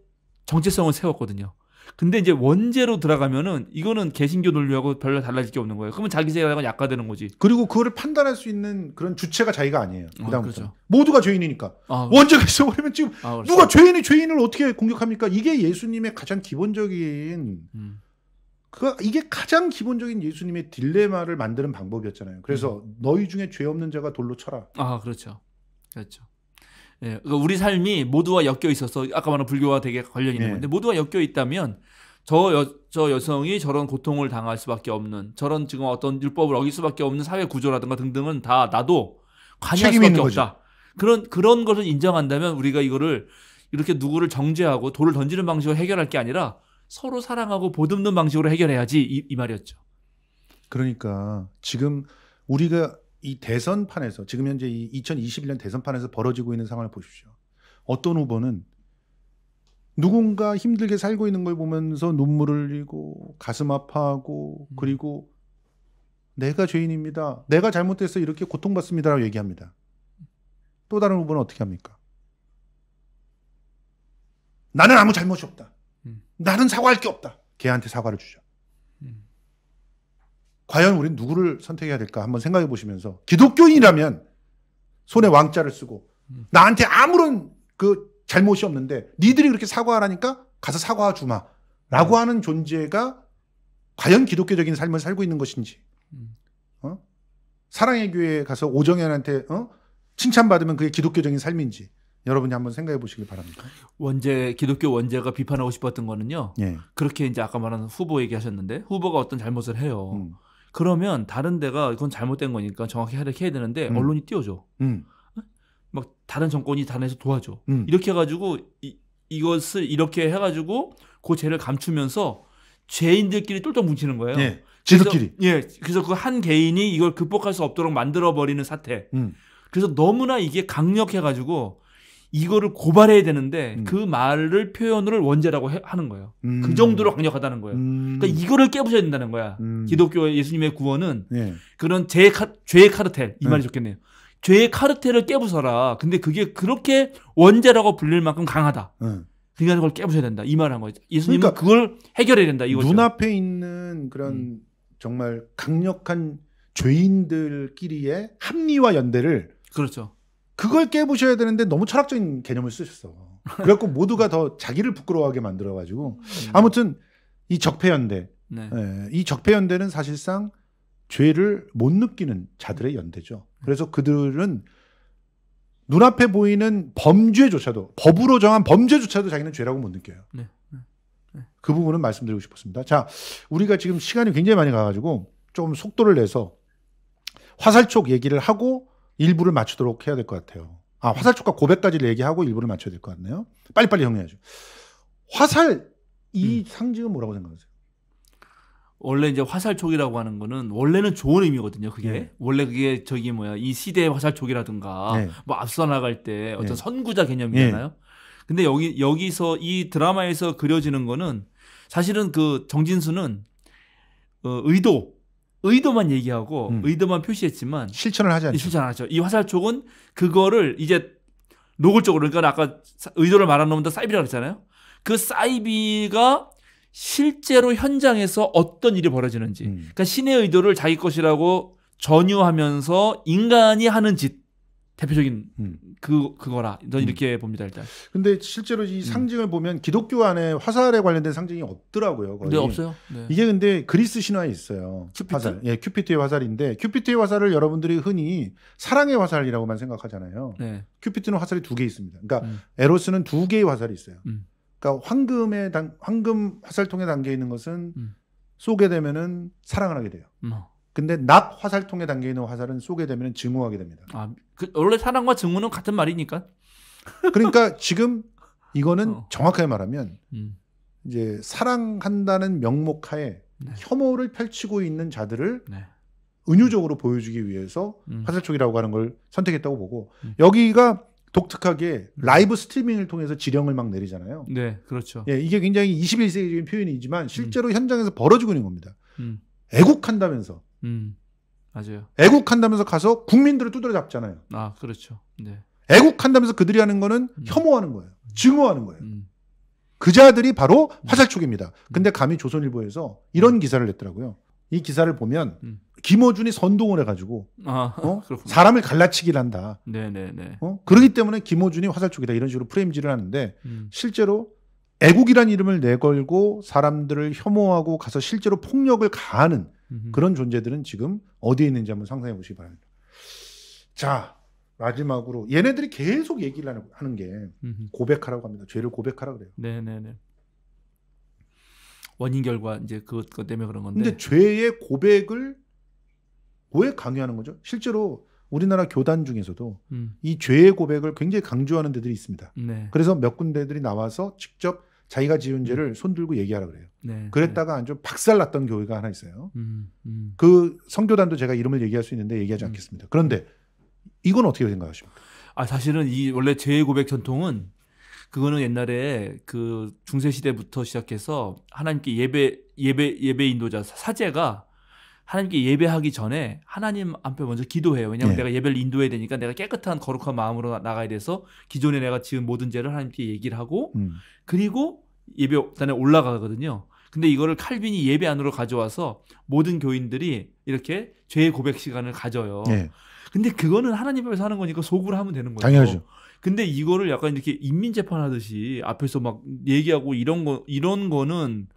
정체성을 세웠거든요. 근데 이제 원죄로 들어가면은 이거는 개신교 논리하고 별로 달라질 게 없는 거예요. 그러면 자기 생각은 약화되는 거지. 그리고 그거를 판단할 수 있는 그런 주체가 자기가 아니에요. 아, 그다음부터 아, 그렇죠. 모두가 죄인이니까 아, 그렇죠. 원죄가 있어버리면 지금 아, 그렇죠. 누가 죄인이 죄인을 어떻게 공격합니까? 이게 예수님의 가장 기본적인 음. 그 이게 가장 기본적인 예수님의 딜레마를 만드는 방법이었잖아요. 그래서 음. 너희 중에 죄 없는 자가 돌로 쳐라. 아 그렇죠, 그렇죠. 예, 그러니까 우리 삶이 모두와 엮여 있어서 아까 말한 불교와 되게 관련 있는 네. 건데 모두와 엮여 있다면 저, 여, 저 여성이 저런 고통을 당할 수밖에 없는 저런 지금 어떤 율법을 어길 수밖에 없는 사회 구조라든가 등등은 다 나도 관여할 수밖에 없다. 거죠. 그런 그런 것을 인정한다면 우리가 이거를 이렇게 누구를 정죄하고 돌을 던지는 방식으로 해결할 게 아니라 서로 사랑하고 보듬는 방식으로 해결해야지 이, 이 말이었죠. 그러니까 지금 우리가 이 대선판에서 지금 현재 이 2021년 대선판에서 벌어지고 있는 상황을 보십시오. 어떤 후보는 누군가 힘들게 살고 있는 걸 보면서 눈물을 흘리고 가슴 아파하고 음. 그리고 내가 죄인입니다. 내가 잘못돼서 이렇게 고통받습니다라고 얘기합니다. 또 다른 후보는 어떻게 합니까? 나는 아무 잘못이 없다. 음. 나는 사과할 게 없다. 걔한테 사과를 주죠. 과연 우리는 누구를 선택해야 될까 한번 생각해 보시면서 기독교인이라면 손에 왕자를 쓰고 나한테 아무런 그 잘못이 없는데 니들이 그렇게 사과하라니까 가서 사과 주마 라고 음. 하는 존재가 과연 기독교적인 삶을 살고 있는 것인지 음. 어? 사랑의 교회에 가서 오정현한테 어? 칭찬받으면 그게 기독교적인 삶인지 여러분이 한번 생각해 보시길 바랍니다. 원제 기독교 원제가 비판하고 싶었던 거는요. 예. 그렇게 이제 아까 말한 후보 얘기하셨는데 후보가 어떤 잘못을 해요. 음. 그러면 다른 데가 이건 잘못된 거니까 정확히 해야 되는데 음. 언론이 띄워줘. 음. 어? 막 다른 정권이 단에서 도와줘. 음. 이렇게 해가지고 이, 이것을 이렇게 해가지고 그 죄를 감추면서 죄인들끼리 똘똘 뭉치는 거예요. 예. 지들끼리. 예. 그래서 그 한 개인이 이걸 극복할 수 없도록 만들어 버리는 사태. 음. 그래서 너무나 이게 강력해가지고 이거를 고발해야 되는데 음. 그 말을 표현을 원죄라고 해, 하는 거예요. 음. 그 정도로 강력하다는 거예요. 음. 그러니까 이거를 깨부셔야 된다는 거야. 음. 기독교 예수님의 구원은 예. 그런 죄의, 카, 죄의 카르텔 이 예. 말이 좋겠네요. 죄의 카르텔을 깨부숴라. 근데 그게 그렇게 원죄라고 불릴 만큼 강하다. 예. 그러니까 그걸 깨부셔야 된다. 이 말 한 거예요. 예수님은 그러니까 그걸 해결해야 된다. 이거죠. 눈앞에 있는 그런 음. 정말 강력한 죄인들끼리의 합리화 연대를 그렇죠. 그걸 깨부셔야 되는데 너무 철학적인 개념을 쓰셨어. 그래갖고 모두가 더 자기를 부끄러워하게 만들어가지고 음. 아무튼 이 적폐연대, 네. 예, 이 적폐연대는 사실상 죄를 못 느끼는 자들의 연대죠. 그래서 그들은 눈앞에 보이는 범죄조차도 법으로 정한 범죄조차도 자기는 죄라고 못 느껴요. 네. 네, 네. 그 부분은 말씀드리고 싶었습니다. 자, 우리가 지금 시간이 굉장히 많이 가가지고 좀 속도를 내서 화살촉 얘기를 하고 일부를 맞추도록 해야 될 것 같아요. 아, 화살촉과 고백까지를 얘기하고 일부를 맞춰야 될 것 같네요. 빨리빨리 정리해야죠. 화살, 이 음. 상징은 뭐라고 생각하세요? 원래 이제 화살촉이라고 하는 거는 원래는 좋은 의미거든요. 그게 네. 원래 그게 저기 뭐야 이 시대의 화살촉이라든가 네. 뭐 앞서 나갈 때 어떤 네. 선구자 개념이잖아요. 근데 여기 여기서 이 드라마에서 그려지는 거는 사실은 그 정진수는 어, 의도 의도만 얘기하고 음. 의도만 표시했지만 실천을 하지 않죠. 실천 하죠. 이 화살 촉은 그거를 이제 노골적으로 그러니까 아까 의도를 말한 놈도 사이비라고 그랬잖아요. 그 사이비가 실제로 현장에서 어떤 일이 벌어지는지. 음. 그러니까 신의 의도를 자기 것이라고 전유하면서 인간이 하는 짓 대표적인 음. 그 그거라. 전 음. 이렇게 음. 봅니다 일단. 근데 실제로 이 음. 상징을 음. 보면 기독교 안에 화살에 관련된 상징이 없더라고요. 거의. 네 없어요. 네. 이게 근데 그리스 신화에 있어요. 큐피트? 화살. 예, 큐피트의 화살인데 큐피트의 화살을 여러분들이 흔히 사랑의 화살이라고만 생각하잖아요. 네. 큐피트는 화살이 두 개 있습니다. 그러니까 음. 에로스는 두 개의 화살이 있어요. 그러니까 황금에 당, 황금 화살통에 담겨 있는 것은 쏘게 되면은 사랑을 하게 돼요. 근데 낙 화살통에 담겨 있는 화살은 쏘게 되면 증오하게 됩니다. 아, 그 원래 사랑과 증오는 같은 말이니까. 그러니까 지금 이거는 어. 정확하게 말하면 음. 이제 사랑한다는 명목하에 네. 혐오를 펼치고 있는 자들을 네. 은유적으로 보여주기 위해서 음. 화살촉이라고 하는 걸 선택했다고 보고 음. 여기가 독특하게 음. 라이브 스트리밍을 통해서 지령을 막 내리잖아요. 네, 그렇죠. 예, 이게 굉장히 21세기적인 표현이지만 실제로 음. 현장에서 벌어지고 있는 겁니다. 음. 애국한다면서 음, 맞아요. 애국한다면서 가서 국민들을 두드려 잡잖아요. 아, 그렇죠. 네. 애국한다면서 그들이 하는 거는 음. 혐오하는 거예요. 증오하는 거예요. 음. 그자들이 바로 음. 화살촉입니다. 근데 음. 감히 조선일보에서 이런 음. 기사를 냈더라고요. 이 기사를 보면 음. 김어준이 선동을 해가지고 아, 어? 사람을 갈라치기를 한다. 네네네. 네, 네. 어? 그러기 때문에 김어준이 화살촉이다 이런 식으로 프레임질을 하는데 음. 실제로 애국이란 이름을 내걸고 사람들을 혐오하고 가서 실제로 폭력을 가하는 그런 존재들은 지금 어디에 있는지 한번 상상해 보시기 바랍니다. 자, 마지막으로 얘네들이 계속 얘기를 하는 게 고백하라고 합니다. 죄를 고백하라 그래요. 네, 네, 네. 원인 결과 이제 그것 때문에 그런 건데. 근데 죄의 고백을 왜 강요하는 거죠? 실제로 우리나라 교단 중에서도 음. 이 죄의 고백을 굉장히 강조하는 데들이 있습니다. 네. 그래서 몇 군데들이 나와서 직접 자기가 지은 죄를 손들고 얘기하라 그래요. 네, 네. 그랬다가 네. 좀 박살났던 교회가 하나 있어요. 음, 음. 그 성교단도 제가 이름을 얘기할 수 있는데 얘기하지 음. 않겠습니다. 그런데 이건 어떻게 생각하십니까? 아 사실은 이 원래 죄의 고백 전통은 그거는 옛날에 그 중세 시대부터 시작해서 하나님께 예배 예배 예배 인도자 사제가 하나님께 예배하기 전에 하나님 앞에 먼저 기도해요. 왜냐하면 네. 내가 예배를 인도해야 되니까 내가 깨끗한 거룩한 마음으로 나가야 돼서 기존에 내가 지은 모든 죄를 하나님께 얘기를 하고 음. 그리고 예배단에 올라가거든요. 근데 이거를 칼빈이 예배 안으로 가져와서 모든 교인들이 이렇게 죄의 고백 시간을 가져요. 네. 근데 그거는 하나님 앞에서 하는 거니까 속으로 하면 되는 거예요. 당연하죠. 근데 이거를 약간 이렇게 인민 재판하듯이 앞에서 막 얘기하고 이런 거 이런 거는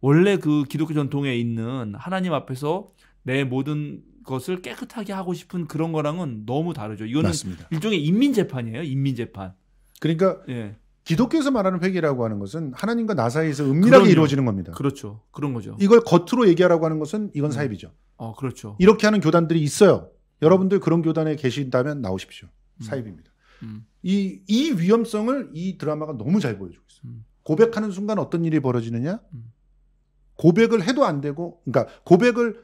원래 그 기독교 전통에 있는 하나님 앞에서 내 모든 것을 깨끗하게 하고 싶은 그런 거랑은 너무 다르죠. 이거는 맞습니다. 일종의 인민 재판이에요. 인민 재판. 그러니까 예. 기독교에서 말하는 회개라고 하는 것은 하나님과 나 사이에서 은밀하게 그럼요. 이루어지는 겁니다. 그렇죠. 그런 거죠. 이걸 겉으로 얘기하라고 하는 것은 이건 음. 사입이죠. 어, 그렇죠. 이렇게 하는 교단들이 있어요. 음. 여러분들 그런 교단에 계신다면 나오십시오. 음. 사입입니다. 이, 이 위험성을 이 드라마가 너무 잘 보여주고 있어요. 고백하는 순간 어떤 일이 벌어지느냐? 고백을 해도 안 되고, 그러니까 고백을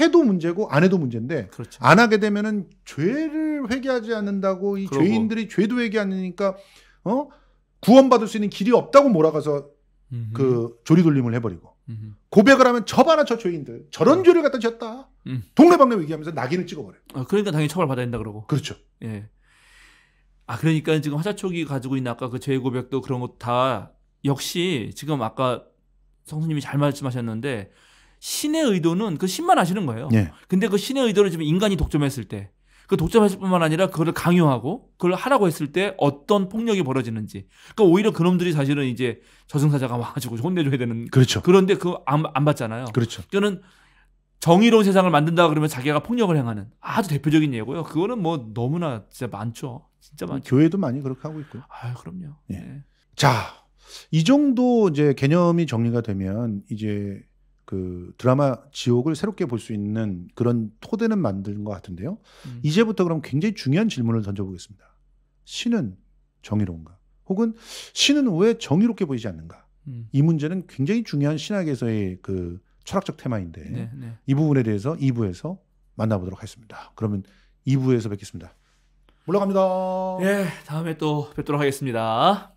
해도 문제고 안 해도 문제인데 그렇죠. 안 하게 되면은 죄를 회개하지 않는다고 이 그러고. 죄인들이 죄도 회개하니까 어 구원받을 수 있는 길이 없다고 몰아가서 음흠. 그 조리돌림을 해버리고 음흠. 고백을 하면 저봐라 저 죄인들 저런 어. 죄를 갖다 지었다 음. 동네방네 얘기하면서 낙인을 찍어버려. 아 그러니까 당연히 처벌 받아야 된다 그러고. 그렇죠. 예. 아 그러니까 지금 화자촉이 가지고 있는 아까 그 죄의 고백도 그런 것 다 역시 지금 아까 성수님이 잘 말씀하셨는데 신의 의도는 그 신만 아시는 거예요. 예. 근데 그 신의 의도를 지금 인간이 독점했을 때그 독점했을 뿐만 아니라 그걸 강요하고 그걸 하라고 했을 때 어떤 폭력이 벌어지는지. 그러니까 오히려 그놈들이 사실은 이제 저승사자가 와가지고 혼내줘야 되는. 그렇죠. 그런데 그안 안봤잖아요 그렇죠. 그는 정의로운 세상을 만든다 그러면 자기가 폭력을 행하는 아주 대표적인 예고요. 그거는 뭐 너무나 진짜 많죠. 진짜 많죠. 교회도 많이 그렇게 하고 있고요. 아, 그럼요. 예. 네. 자, 이 정도 이제 개념이 정리가 되면 이제 그 드라마 지옥을 새롭게 볼 수 있는 그런 토대는 만든 것 같은데요. 음. 이제부터 그럼 굉장히 중요한 질문을 던져보겠습니다. 신은 정의로운가? 혹은 신은 왜 정의롭게 보이지 않는가? 음. 이 문제는 굉장히 중요한 신학에서의 그 철학적 테마인데 네, 네. 이 부분에 대해서 2부에서 만나보도록 하겠습니다. 그러면 2부에서 뵙겠습니다. 올라갑니다 예, 다음에 또 뵙도록 하겠습니다.